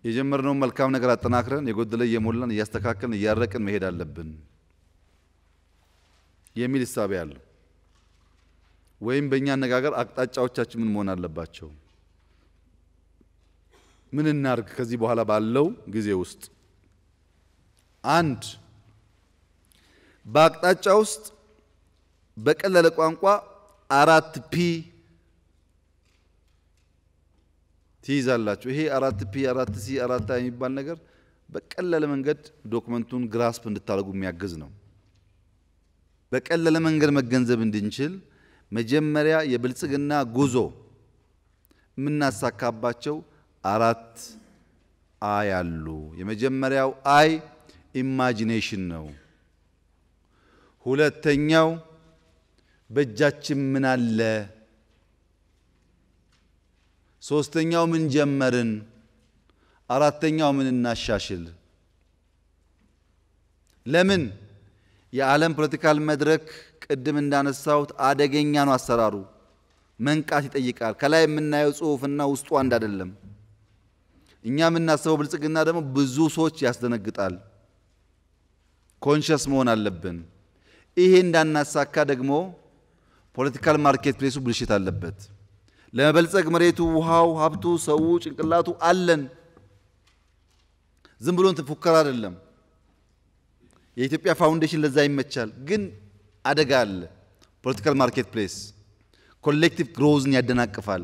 የጀመርነውን መልካም ነገር አጠናክረን የጎደለ እየሞላን እያስተካከልን እያረቅን መሄድ አለብን የሚል እሳቤ አለው። ወይም በእኛ አነጋገር አቅጣጫዎቻችን ምን መሆን አለባቸው? ምን እናርግ ከዚህ በኋላ ባለው ጊዜ ውስጥ? አንድ በአቅጣጫ ውስጥ በቀለለ ቋንቋ አራት ፒ ትይዛላችሁ። ይሄ አራት ፒ አራት ሲ አራት የሚባል ነገር በቀለለ መንገድ ዶክመንቱን ግራስፕ እንድታደርጉ የሚያግዝ ነው። በቀለለ መንገድ መገንዘብ እንድንችል መጀመሪያ የብልጽግና ጉዞ የምናሳካባቸው አራት አይ አሉ። የመጀመሪያው አይ ኢማጂኔሽን ነው። ሁለተኛው በእጃችን ምን አለ፣ ሶስተኛው ምን ጀመርን፣ አራተኛው ምን እናሻሽል። ለምን የዓለም ፖለቲካል መድረክ ቅድም እንዳነሳሁት አደገኛ ነው አሰራሩ። መንቃት ይጠይቃል። ከላይ የምናየው ጽሁፍና ውስጡ አንድ አይደለም። እኛ የምናስበው ብልጽግና ደግሞ ብዙ ሰዎች ያስደነግጣል። ኮንሽስ መሆን አለብን። ይሄ እንዳናሳካ ደግሞ ፖለቲካል ማርኬት ፕሌሱ ብልሽት አለበት። ለመበልጸግ መሬቱ፣ ውሃው፣ ሀብቱ፣ ሰው፣ ጭንቅላቱ አለን። ዝም ብሎን ፉከራ አይደለም። የኢትዮጵያ ፋውንዴሽን ለዛ ይመቻል ግን አደጋ አለ። ፖለቲካል ማርኬት ፕሌስ ኮሌክቲቭ ግሮዝን ያደናቅፋል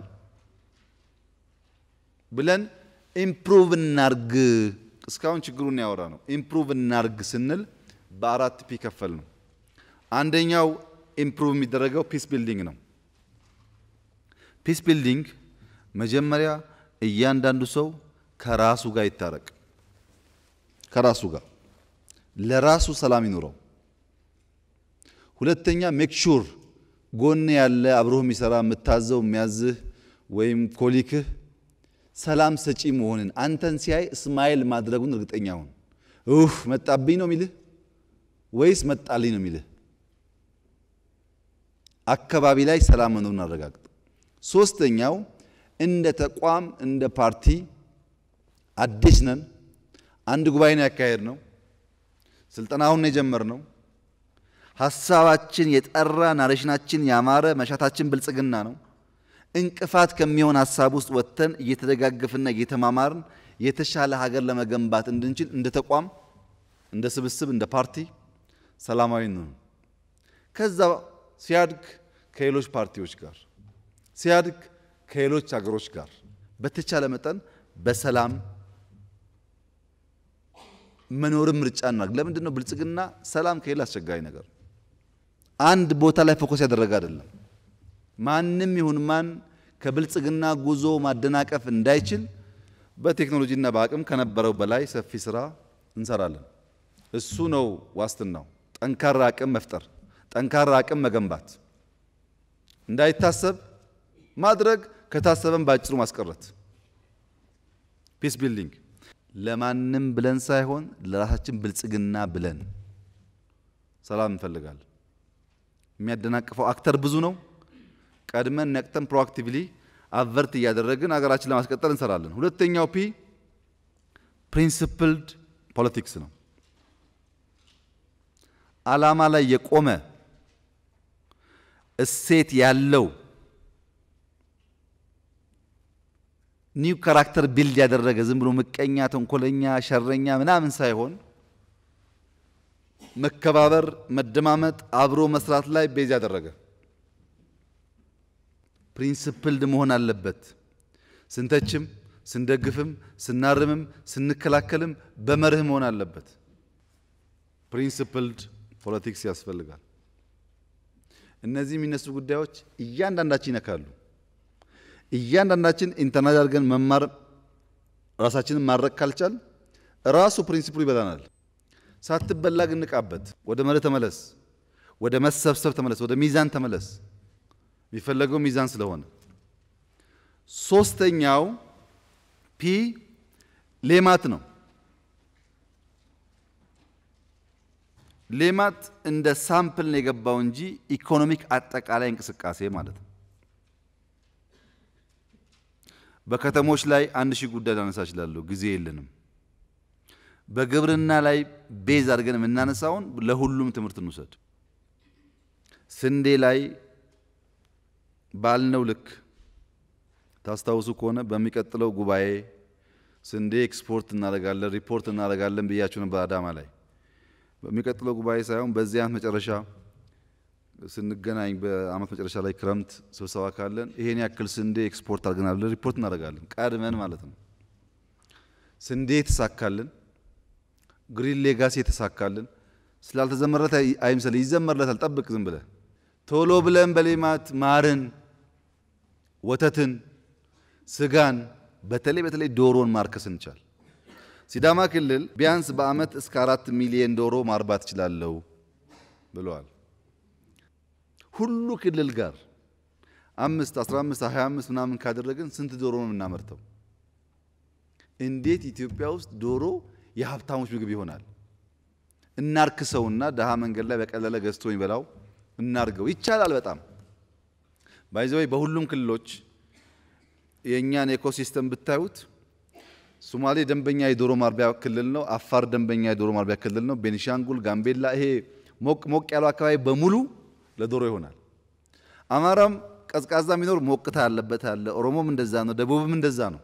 ብለን ኢምፕሩቭ እናርግ። እስካሁን ችግሩን ያወራ ነው። ኢምፕሩቭ እናርግ ስንል በአራት ፒ ከፈል ነው። አንደኛው ኢምፕሩቭ የሚደረገው ፒስ ቢልዲንግ ነው። ፒስ ቢልዲንግ መጀመሪያ እያንዳንዱ ሰው ከራሱ ጋር ይታረቅ፣ ከራሱ ጋር ለራሱ ሰላም ይኑረው። ሁለተኛ ሜክሹር ጎን ያለ አብሮህ የሚሰራ የምታዘው የሚያዝህ ወይም ኮሊክህ ሰላም ሰጪ መሆንን አንተን ሲያይ ስማይል ማድረጉን እርግጠኛ ሁን። ኡፍ መጣብኝ ነው የሚልህ ወይስ መጣልኝ ነው የሚልህ? አካባቢ ላይ ሰላም መኖሩን አረጋግጥ። ሶስተኛው እንደ ተቋም እንደ ፓርቲ አዲስ ነን። አንድ ጉባኤ ነው ያካሄድ ነው። ስልጠናውን የጀመር ነው። ሀሳባችን የጠራ ናሬሽናችን ያማረ መሻታችን ብልጽግና ነው። እንቅፋት ከሚሆን ሀሳብ ውስጥ ወጥተን እየተደጋገፍና እየተማማርን የተሻለ ሀገር ለመገንባት እንድንችል እንደ ተቋም፣ እንደ ስብስብ፣ እንደ ፓርቲ ሰላማዊ ነው። ከዛ ሲያድግ ከሌሎች ፓርቲዎች ጋር ሲያድግ ከሌሎች ሀገሮች ጋር በተቻለ መጠን በሰላም መኖርም ምርጫ እናድርግ። ለምንድን ነው ብልጽግና ሰላም ከሌላ አስቸጋሪ ነገር አንድ ቦታ ላይ ፎከስ ያደረገ አይደለም። ማንም ይሁን ማን ከብልጽግና ጉዞ ማደናቀፍ እንዳይችል በቴክኖሎጂና በአቅም ከነበረው በላይ ሰፊ ስራ እንሰራለን። እሱ ነው ዋስትናው። ጠንካራ አቅም መፍጠር፣ ጠንካራ አቅም መገንባት፣ እንዳይታሰብ ማድረግ፣ ከታሰበም በአጭሩ ማስቀረት። ፒስ ቢልዲንግ ለማንም ብለን ሳይሆን ለራሳችን ብልጽግና ብለን ሰላም እንፈልጋለን። የሚያደናቅፈው አክተር ብዙ ነው። ቀድመን ነቅተን ፕሮአክቲቭሊ አቨርት እያደረግን ሀገራችን ለማስቀጠል እንሰራለን። ሁለተኛው ፒ ፕሪንስፕልድ ፖለቲክስ ነው። አላማ ላይ የቆመ እሴት ያለው ኒው ካራክተር ቢልድ ያደረገ ዝም ብሎ ምቀኛ፣ ተንኮለኛ፣ ሸረኛ ምናምን ሳይሆን መከባበር፣ መደማመጥ፣ አብሮ መስራት ላይ ቤዝ ያደረገ ፕሪንስፕልድ መሆን አለበት። ስንተችም፣ ስንደግፍም፣ ስናርምም፣ ስንከላከልም በመርህ መሆን አለበት። ፕሪንስፕልድ ፖለቲክስ ያስፈልጋል። እነዚህ የሚነሱ ጉዳዮች እያንዳንዳችን ይነካሉ። እያንዳንዳችን ኢንተርናል አድርገን መማር ራሳችንን ማድረግ ካልቻል ራሱ ፕሪንስፕሉ ይበዛናል። ሳትበላ ግን ንቃበት። ወደ መርህ ተመለስ። ወደ መሰብሰብ ተመለስ። ወደ ሚዛን ተመለስ። የሚፈለገው ሚዛን ስለሆነ ሶስተኛው ፒ ሌማት ነው። ሌማት እንደ ሳምፕል ነው የገባው እንጂ ኢኮኖሚክ አጠቃላይ እንቅስቃሴ ማለት ነው። በከተሞች ላይ አንድ ሺህ ጉዳይ ላነሳ እችላለሁ፣ ጊዜ የለንም። በግብርና ላይ ቤዝ አድርገን የምናነሳውን ለሁሉም ትምህርት እንውሰድ። ስንዴ ላይ ባልነው ልክ ታስታውሱ ከሆነ በሚቀጥለው ጉባኤ ስንዴ ኤክስፖርት እናደርጋለን ሪፖርት እናደርጋለን ብያችሁ ነበር አዳማ ላይ። በሚቀጥለው ጉባኤ ሳይሆን በዚህ ዓመት መጨረሻ ስንገናኝ በዓመት መጨረሻ ላይ ክረምት ስብሰባ ካለን ይሄን ያክል ስንዴ ኤክስፖርት አድርገናል ሪፖርት እናደርጋለን። ቀድመን ማለት ነው። ስንዴ የተሳካልን ግሪን ሌጋሲ የተሳካልን ስላልተዘመረተ አይምሰል፣ ይዘመርለታል። ጠብቅ ዝም ብለ ቶሎ ብለን በሌማት ማርን፣ ወተትን፣ ስጋን በተለይ በተለይ ዶሮን ማርከስ እንቻል። ሲዳማ ክልል ቢያንስ በአመት እስከ አራት ሚሊየን ዶሮ ማርባት እችላለሁ ብለዋል። ሁሉ ክልል ጋር አምስት አስራ አምስት ሀያ አምስት ምናምን ካደረግን ስንት ዶሮ ነው የምናመርተው? እንዴት ኢትዮጵያ ውስጥ ዶሮ የሀብታሞች ምግብ ይሆናል። እናርክሰውና ድሀ መንገድ ላይ በቀለለ ገዝቶ የሚበላው እናርገው። ይቻላል በጣም ባይዘወይ በሁሉም ክልሎች የእኛን ኢኮሲስተም ብታዩት ሶማሌ ደንበኛ የዶሮ ማርቢያ ክልል ነው። አፋር ደንበኛ የዶሮ ማርቢያ ክልል ነው። ቤኒሻንጉል፣ ጋምቤላ ይሄ ሞቅ ሞቅ ያለው አካባቢ በሙሉ ለዶሮ ይሆናል። አማራም ቀዝቃዛ የሚኖር ሞቅታ ያለበት አለ። ኦሮሞም እንደዛ ነው። ደቡብም እንደዛ ነው።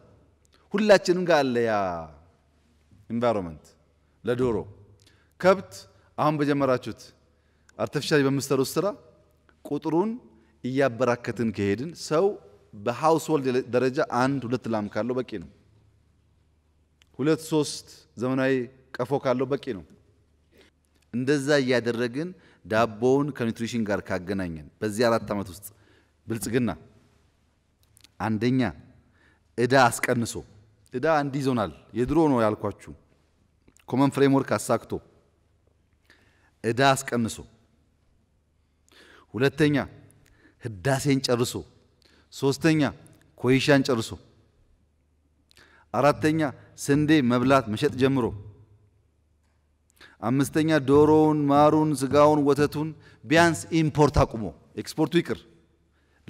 ሁላችንም ጋር አለ ያ ኢንቫይሮንመንት ለዶሮ ከብት አሁን በጀመራችሁት አርቲፊሻል በምትሰሩት ስራ ቁጥሩን እያበራከትን ከሄድን ሰው በሃውስሆልድ ደረጃ አንድ ሁለት ላም ካለው በቂ ነው። ሁለት ሶስት ዘመናዊ ቀፎ ካለው በቂ ነው። እንደዛ እያደረግን ዳቦውን ከኒውትሪሽን ጋር ካገናኘን በዚህ አራት ዓመት ውስጥ ብልጽግና አንደኛ እዳ አስቀንሶ እዳ አንድ ይዞናል። የድሮ ነው ያልኳችሁ ኮመን ፍሬምወርክ አሳክቶ እዳ አስቀንሶ፣ ሁለተኛ ህዳሴን ጨርሶ፣ ሶስተኛ ኮይሻን ጨርሶ፣ አራተኛ ስንዴ መብላት መሸጥ ጀምሮ፣ አምስተኛ ዶሮውን፣ ማሩን፣ ስጋውን፣ ወተቱን ቢያንስ ኢምፖርት አቁሞ ኤክስፖርቱ ይቅር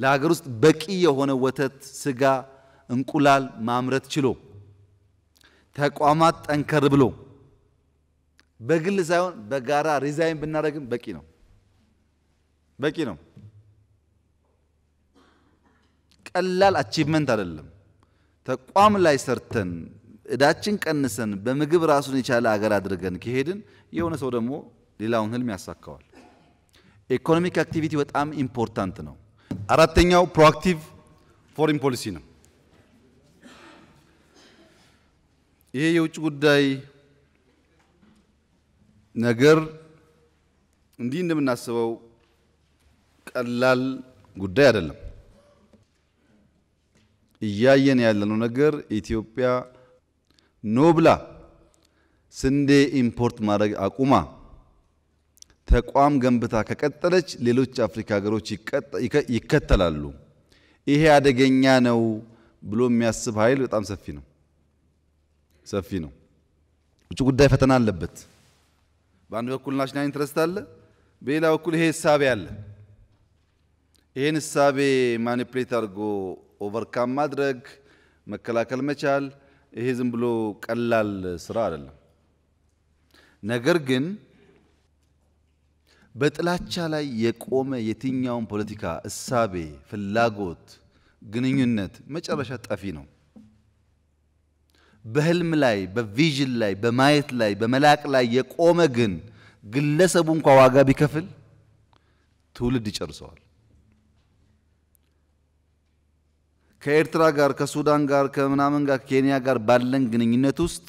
ለሀገር ውስጥ በቂ የሆነ ወተት፣ ስጋ፣ እንቁላል ማምረት ችሎ ተቋማት ጠንከር ብሎ በግል ሳይሆን በጋራ ሪዛይን ብናደርግም በቂ ነው በቂ ነው። ቀላል አቺቭመንት አይደለም። ተቋም ላይ ሰርተን እዳችን ቀንሰን በምግብ ራሱን የቻለ አገር አድርገን ከሄድን የሆነ ሰው ደግሞ ሌላውን ህልም ያሳካዋል። ኢኮኖሚክ አክቲቪቲ በጣም ኢምፖርታንት ነው። አራተኛው ፕሮአክቲቭ ፎሪን ፖሊሲ ነው። ይሄ የውጭ ጉዳይ ነገር እንዲህ እንደምናስበው ቀላል ጉዳይ አይደለም። እያየን ያለነው ነገር ኢትዮጵያ ኖብላ ስንዴ ኢምፖርት ማድረግ አቁማ ተቋም ገንብታ ከቀጠለች ሌሎች አፍሪካ ሀገሮች ይከተላሉ። ይሄ አደገኛ ነው ብሎ የሚያስብ ኃይል በጣም ሰፊ ነው። ሰፊ ነው። ውጭ ጉዳይ ፈተና አለበት። በአንድ በኩል ናሽናል ኢንትረስት አለ፣ በሌላ በኩል ይሄ እሳቤ አለ። ይህን እሳቤ ማኒፕሌት አድርጎ ኦቨርካም ማድረግ መከላከል መቻል ይሄ ዝም ብሎ ቀላል ስራ አይደለም። ነገር ግን በጥላቻ ላይ የቆመ የትኛውን ፖለቲካ እሳቤ፣ ፍላጎት፣ ግንኙነት መጨረሻ ጠፊ ነው። በህልም ላይ በቪዥን ላይ በማየት ላይ በመላቅ ላይ የቆመ ግን ግለሰቡ እንኳ ዋጋ ቢከፍል ትውልድ ይጨርሰዋል። ከኤርትራ ጋር ከሱዳን ጋር ከምናምን ጋር ከኬንያ ጋር ባለን ግንኙነት ውስጥ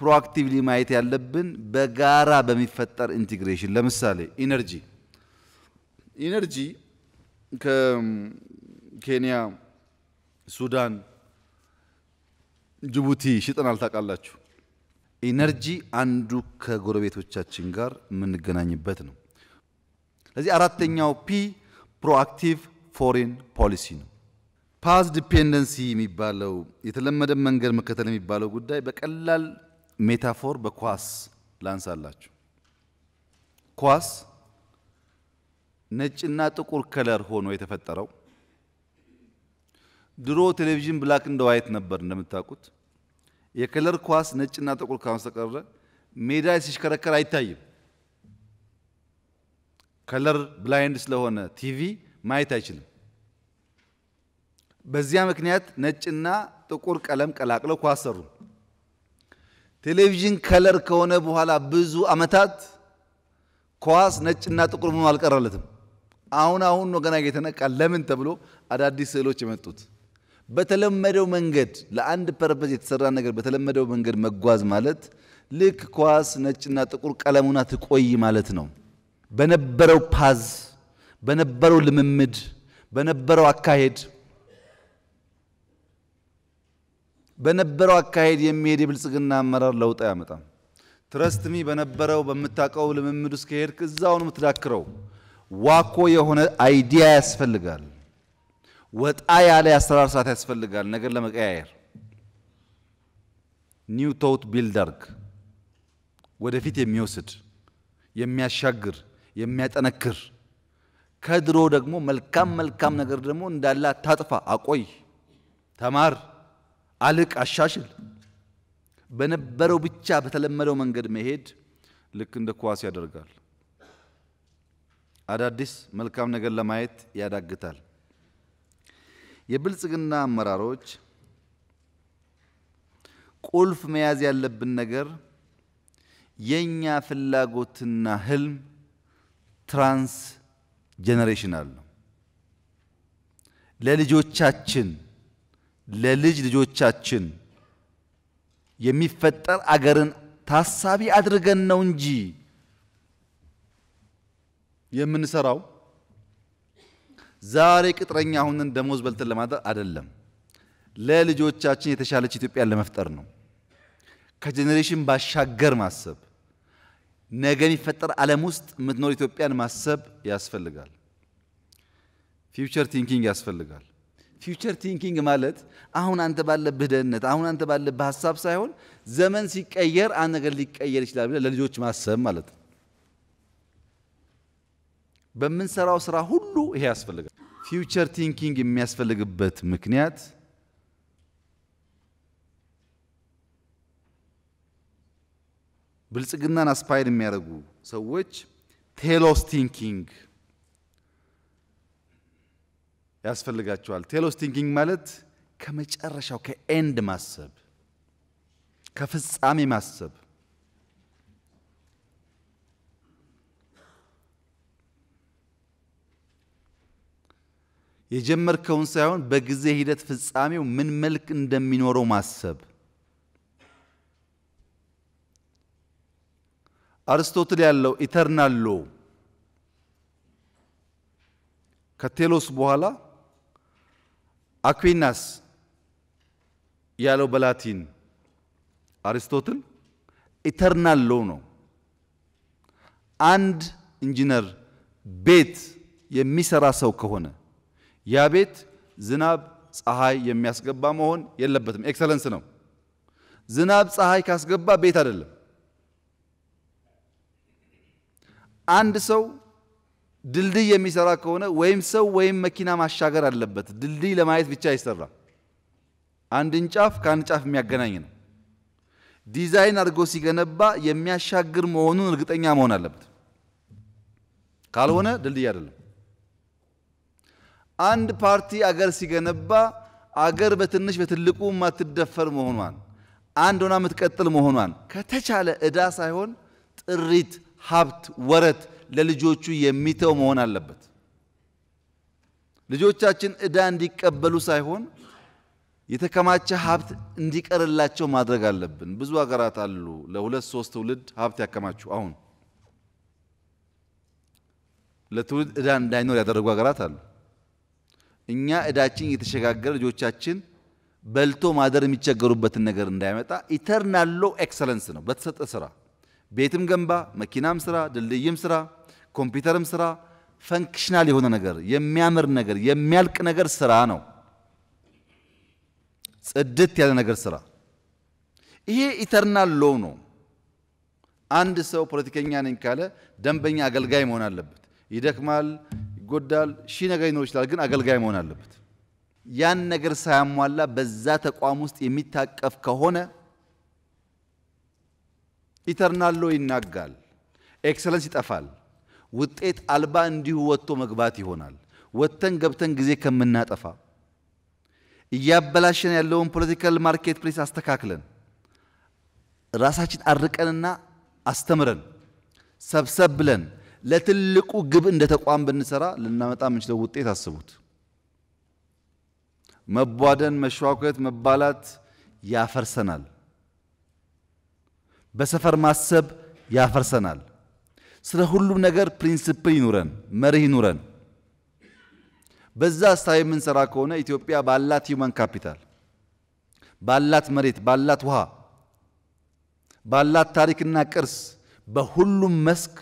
ፕሮአክቲቭሊ ማየት ያለብን በጋራ በሚፈጠር ኢንቴግሬሽን ለምሳሌ ኢነርጂ ኢነርጂ ከኬንያ ሱዳን ጅቡቲ ሽጠናል ታውቃላችሁ። ኢነርጂ አንዱ ከጎረቤቶቻችን ጋር የምንገናኝበት ነው። ስለዚህ አራተኛው ፒ ፕሮአክቲቭ ፎሪን ፖሊሲ ነው። ፓስ ዲፔንደንሲ የሚባለው የተለመደ መንገድ መከተል የሚባለው ጉዳይ በቀላል ሜታፎር በኳስ ላንሳላችሁ። ኳስ ነጭና ጥቁር ከለር ሆኖ የተፈጠረው ድሮ ቴሌቪዥን ብላክ እንደ ዋይት ነበር እንደምታውቁት። የከለር ኳስ ነጭና ጥቁር ካልተቀረ ሜዳ ሲሽከረከር አይታይም። ከለር ብላይንድ ስለሆነ ቲቪ ማየት አይችልም። በዚያ ምክንያት ነጭና ጥቁር ቀለም ቀላቅለው ኳስ ሰሩ። ቴሌቪዥን ከለር ከሆነ በኋላ ብዙ አመታት ኳስ ነጭና ጥቁር ሆኖ አልቀረለትም። አሁን አሁን ነው ገና እየተነቃ ለምን ተብሎ አዳዲስ ስዕሎች የመጡት። በተለመደው መንገድ ለአንድ ፐርፐዝ የተሰራ ነገር በተለመደው መንገድ መጓዝ ማለት ልክ ኳስ ነጭና ጥቁር ቀለሙና ትቆይ ማለት ነው። በነበረው ፓዝ፣ በነበረው ልምምድ፣ በነበረው አካሄድ በነበረው አካሄድ የሚሄድ የብልጽግና አመራር ለውጥ አያመጣም። ትረስትሚ በነበረው በምታውቀው ልምምድ ውስጥ ከሄድክ እዛውን የምትዳክረው ዋኮ የሆነ አይዲያ ያስፈልጋል። ወጣ ያለ የአሰራር ስርዓት ያስፈልጋል ነገር ለመቀያየር። ኒው ቶት ቢልደርግ ወደፊት የሚወስድ የሚያሻግር የሚያጠነክር ከድሮ ደግሞ መልካም መልካም ነገር ደግሞ እንዳለ አታጥፋ፣ አቆይ፣ ተማር፣ አልቅ፣ አሻሽል። በነበረው ብቻ በተለመደው መንገድ መሄድ ልክ እንደ ኳስ ያደርጋል። አዳዲስ መልካም ነገር ለማየት ያዳግታል። የብልጽግና አመራሮች ቁልፍ መያዝ ያለብን ነገር የኛ ፍላጎትና ህልም ትራንስ ጄኔሬሽናል ነው። ለልጆቻችን ለልጅ ልጆቻችን የሚፈጠር አገርን ታሳቢ አድርገን ነው እንጂ የምንሰራው ዛሬ ቅጥረኛ ሁነን ደሞዝ በልተን ለማደር አይደለም፣ ለልጆቻችን የተሻለች ኢትዮጵያን ለመፍጠር ነው። ከጄኔሬሽን ባሻገር ማሰብ፣ ነገ የሚፈጠር ዓለም ውስጥ የምትኖር ኢትዮጵያን ማሰብ ያስፈልጋል። ፊውቸር ቲንኪንግ ያስፈልጋል። ፊውቸር ቲንኪንግ ማለት አሁን አንተ ባለብህ ደህንነት፣ አሁን አንተ ባለብህ ሀሳብ ሳይሆን ዘመን ሲቀየር አንድ ነገር ሊቀየር ይችላል ብለህ ለልጆች ማሰብ ማለት ነው። በምንሰራው ስራ ሁሉ ይሄ ያስፈልጋል። ፊውቸር ቲንኪንግ የሚያስፈልግበት ምክንያት ብልጽግናን አስፓይር የሚያደርጉ ሰዎች ቴሎስ ቲንኪንግ ያስፈልጋቸዋል። ቴሎስ ቲንኪንግ ማለት ከመጨረሻው ከኤንድ ማሰብ፣ ከፍጻሜ ማሰብ የጀመርከውን ሳይሆን በጊዜ ሂደት ፍጻሜው ምን መልክ እንደሚኖረው ማሰብ። አርስቶትል ያለው ኢተርናል ሎ ከቴሎስ በኋላ አኩናስ ያለው በላቲን አሪስቶትል ኢተርናል ሎ ነው። አንድ ኢንጂነር ቤት የሚሰራ ሰው ከሆነ ያ ቤት ዝናብ ፀሐይ የሚያስገባ መሆን የለበትም። ኤክሰለንስ ነው። ዝናብ ፀሐይ ካስገባ ቤት አይደለም። አንድ ሰው ድልድይ የሚሰራ ከሆነ ወይም ሰው ወይም መኪና ማሻገር አለበት። ድልድይ ለማየት ብቻ አይሰራ። አንድን ጫፍ ከአንድ ጫፍ የሚያገናኝ ነው። ዲዛይን አድርጎ ሲገነባ የሚያሻግር መሆኑን እርግጠኛ መሆን አለበት። ካልሆነ ድልድይ አይደለም። አንድ ፓርቲ አገር ሲገነባ አገር በትንሽ በትልቁ የማትደፈር መሆኗን አንድ ሆና የምትቀጥል መሆኗን ከተቻለ እዳ ሳይሆን ጥሪት፣ ሀብት፣ ወረት ለልጆቹ የሚተው መሆን አለበት። ልጆቻችን እዳ እንዲቀበሉ ሳይሆን የተከማቸ ሀብት እንዲቀርላቸው ማድረግ አለብን። ብዙ ሀገራት አሉ ለሁለት ሶስት ትውልድ ሀብት ያከማቹ አሁን ለትውልድ እዳ እንዳይኖር ያደረጉ ሀገራት አሉ። እኛ እዳችን እየተሸጋገረ ልጆቻችን በልቶ ማደር የሚቸገሩበትን ነገር እንዳይመጣ ኢተርናል ሎ ኤክሰለንስ ነው። በተሰጠ ስራ ቤትም ገንባ፣ መኪናም ስራ፣ ድልድይም ስራ፣ ኮምፒውተርም ስራ፣ ፈንክሽናል የሆነ ነገር፣ የሚያምር ነገር፣ የሚያልቅ ነገር ስራ ነው። ጽድት ያለ ነገር ስራ። ይሄ ኢተርናል ሎው ነው። አንድ ሰው ፖለቲከኛ ነኝ ካለ ደንበኛ አገልጋይ መሆን አለበት። ይደክማል፣ ይጎዳል፣ ሺህ ነገር ይኖር ይችላል። ግን አገልጋይ መሆን አለበት። ያን ነገር ሳያሟላ በዛ ተቋም ውስጥ የሚታቀፍ ከሆነ ኢተርናሎ ይናጋል፣ ኤክሰለንስ ይጠፋል፣ ውጤት አልባ እንዲሁ ወጥቶ መግባት ይሆናል። ወጥተን ገብተን ጊዜ ከምናጠፋ እያበላሸን ያለውን ፖለቲካል ማርኬት ፕሌስ አስተካክለን ራሳችን አርቀንና አስተምረን ሰብሰብ ብለን ለትልቁ ግብ እንደ ተቋም ብንሰራ ልናመጣ የምንችለው ውጤት አስቡት። መቧደን፣ መሸዋኮት፣ መባላት ያፈርሰናል። በሰፈር ማሰብ ያፈርሰናል። ስለ ሁሉም ነገር ፕሪንስፕል ይኑረን፣ መርህ ይኑረን። በዛ ስታይ የምንሰራ ከሆነ ኢትዮጵያ ባላት ሂውማን ካፒታል፣ ባላት መሬት፣ ባላት ውሃ፣ ባላት ታሪክና ቅርስ በሁሉም መስክ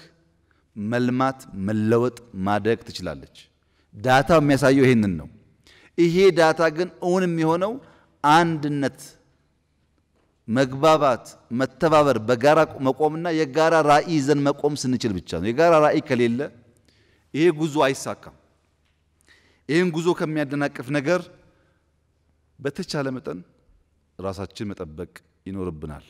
መልማት፣ መለወጥ፣ ማደግ ትችላለች። ዳታው የሚያሳየው ይህንን ነው። ይሄ ዳታ ግን እውን የሚሆነው አንድነት፣ መግባባት፣ መተባበር፣ በጋራ መቆምና የጋራ ራዕይ ይዘን መቆም ስንችል ብቻ ነው። የጋራ ራዕይ ከሌለ ይሄ ጉዞ አይሳካም። ይህን ጉዞ ከሚያደናቅፍ ነገር በተቻለ መጠን ራሳችን መጠበቅ ይኖርብናል።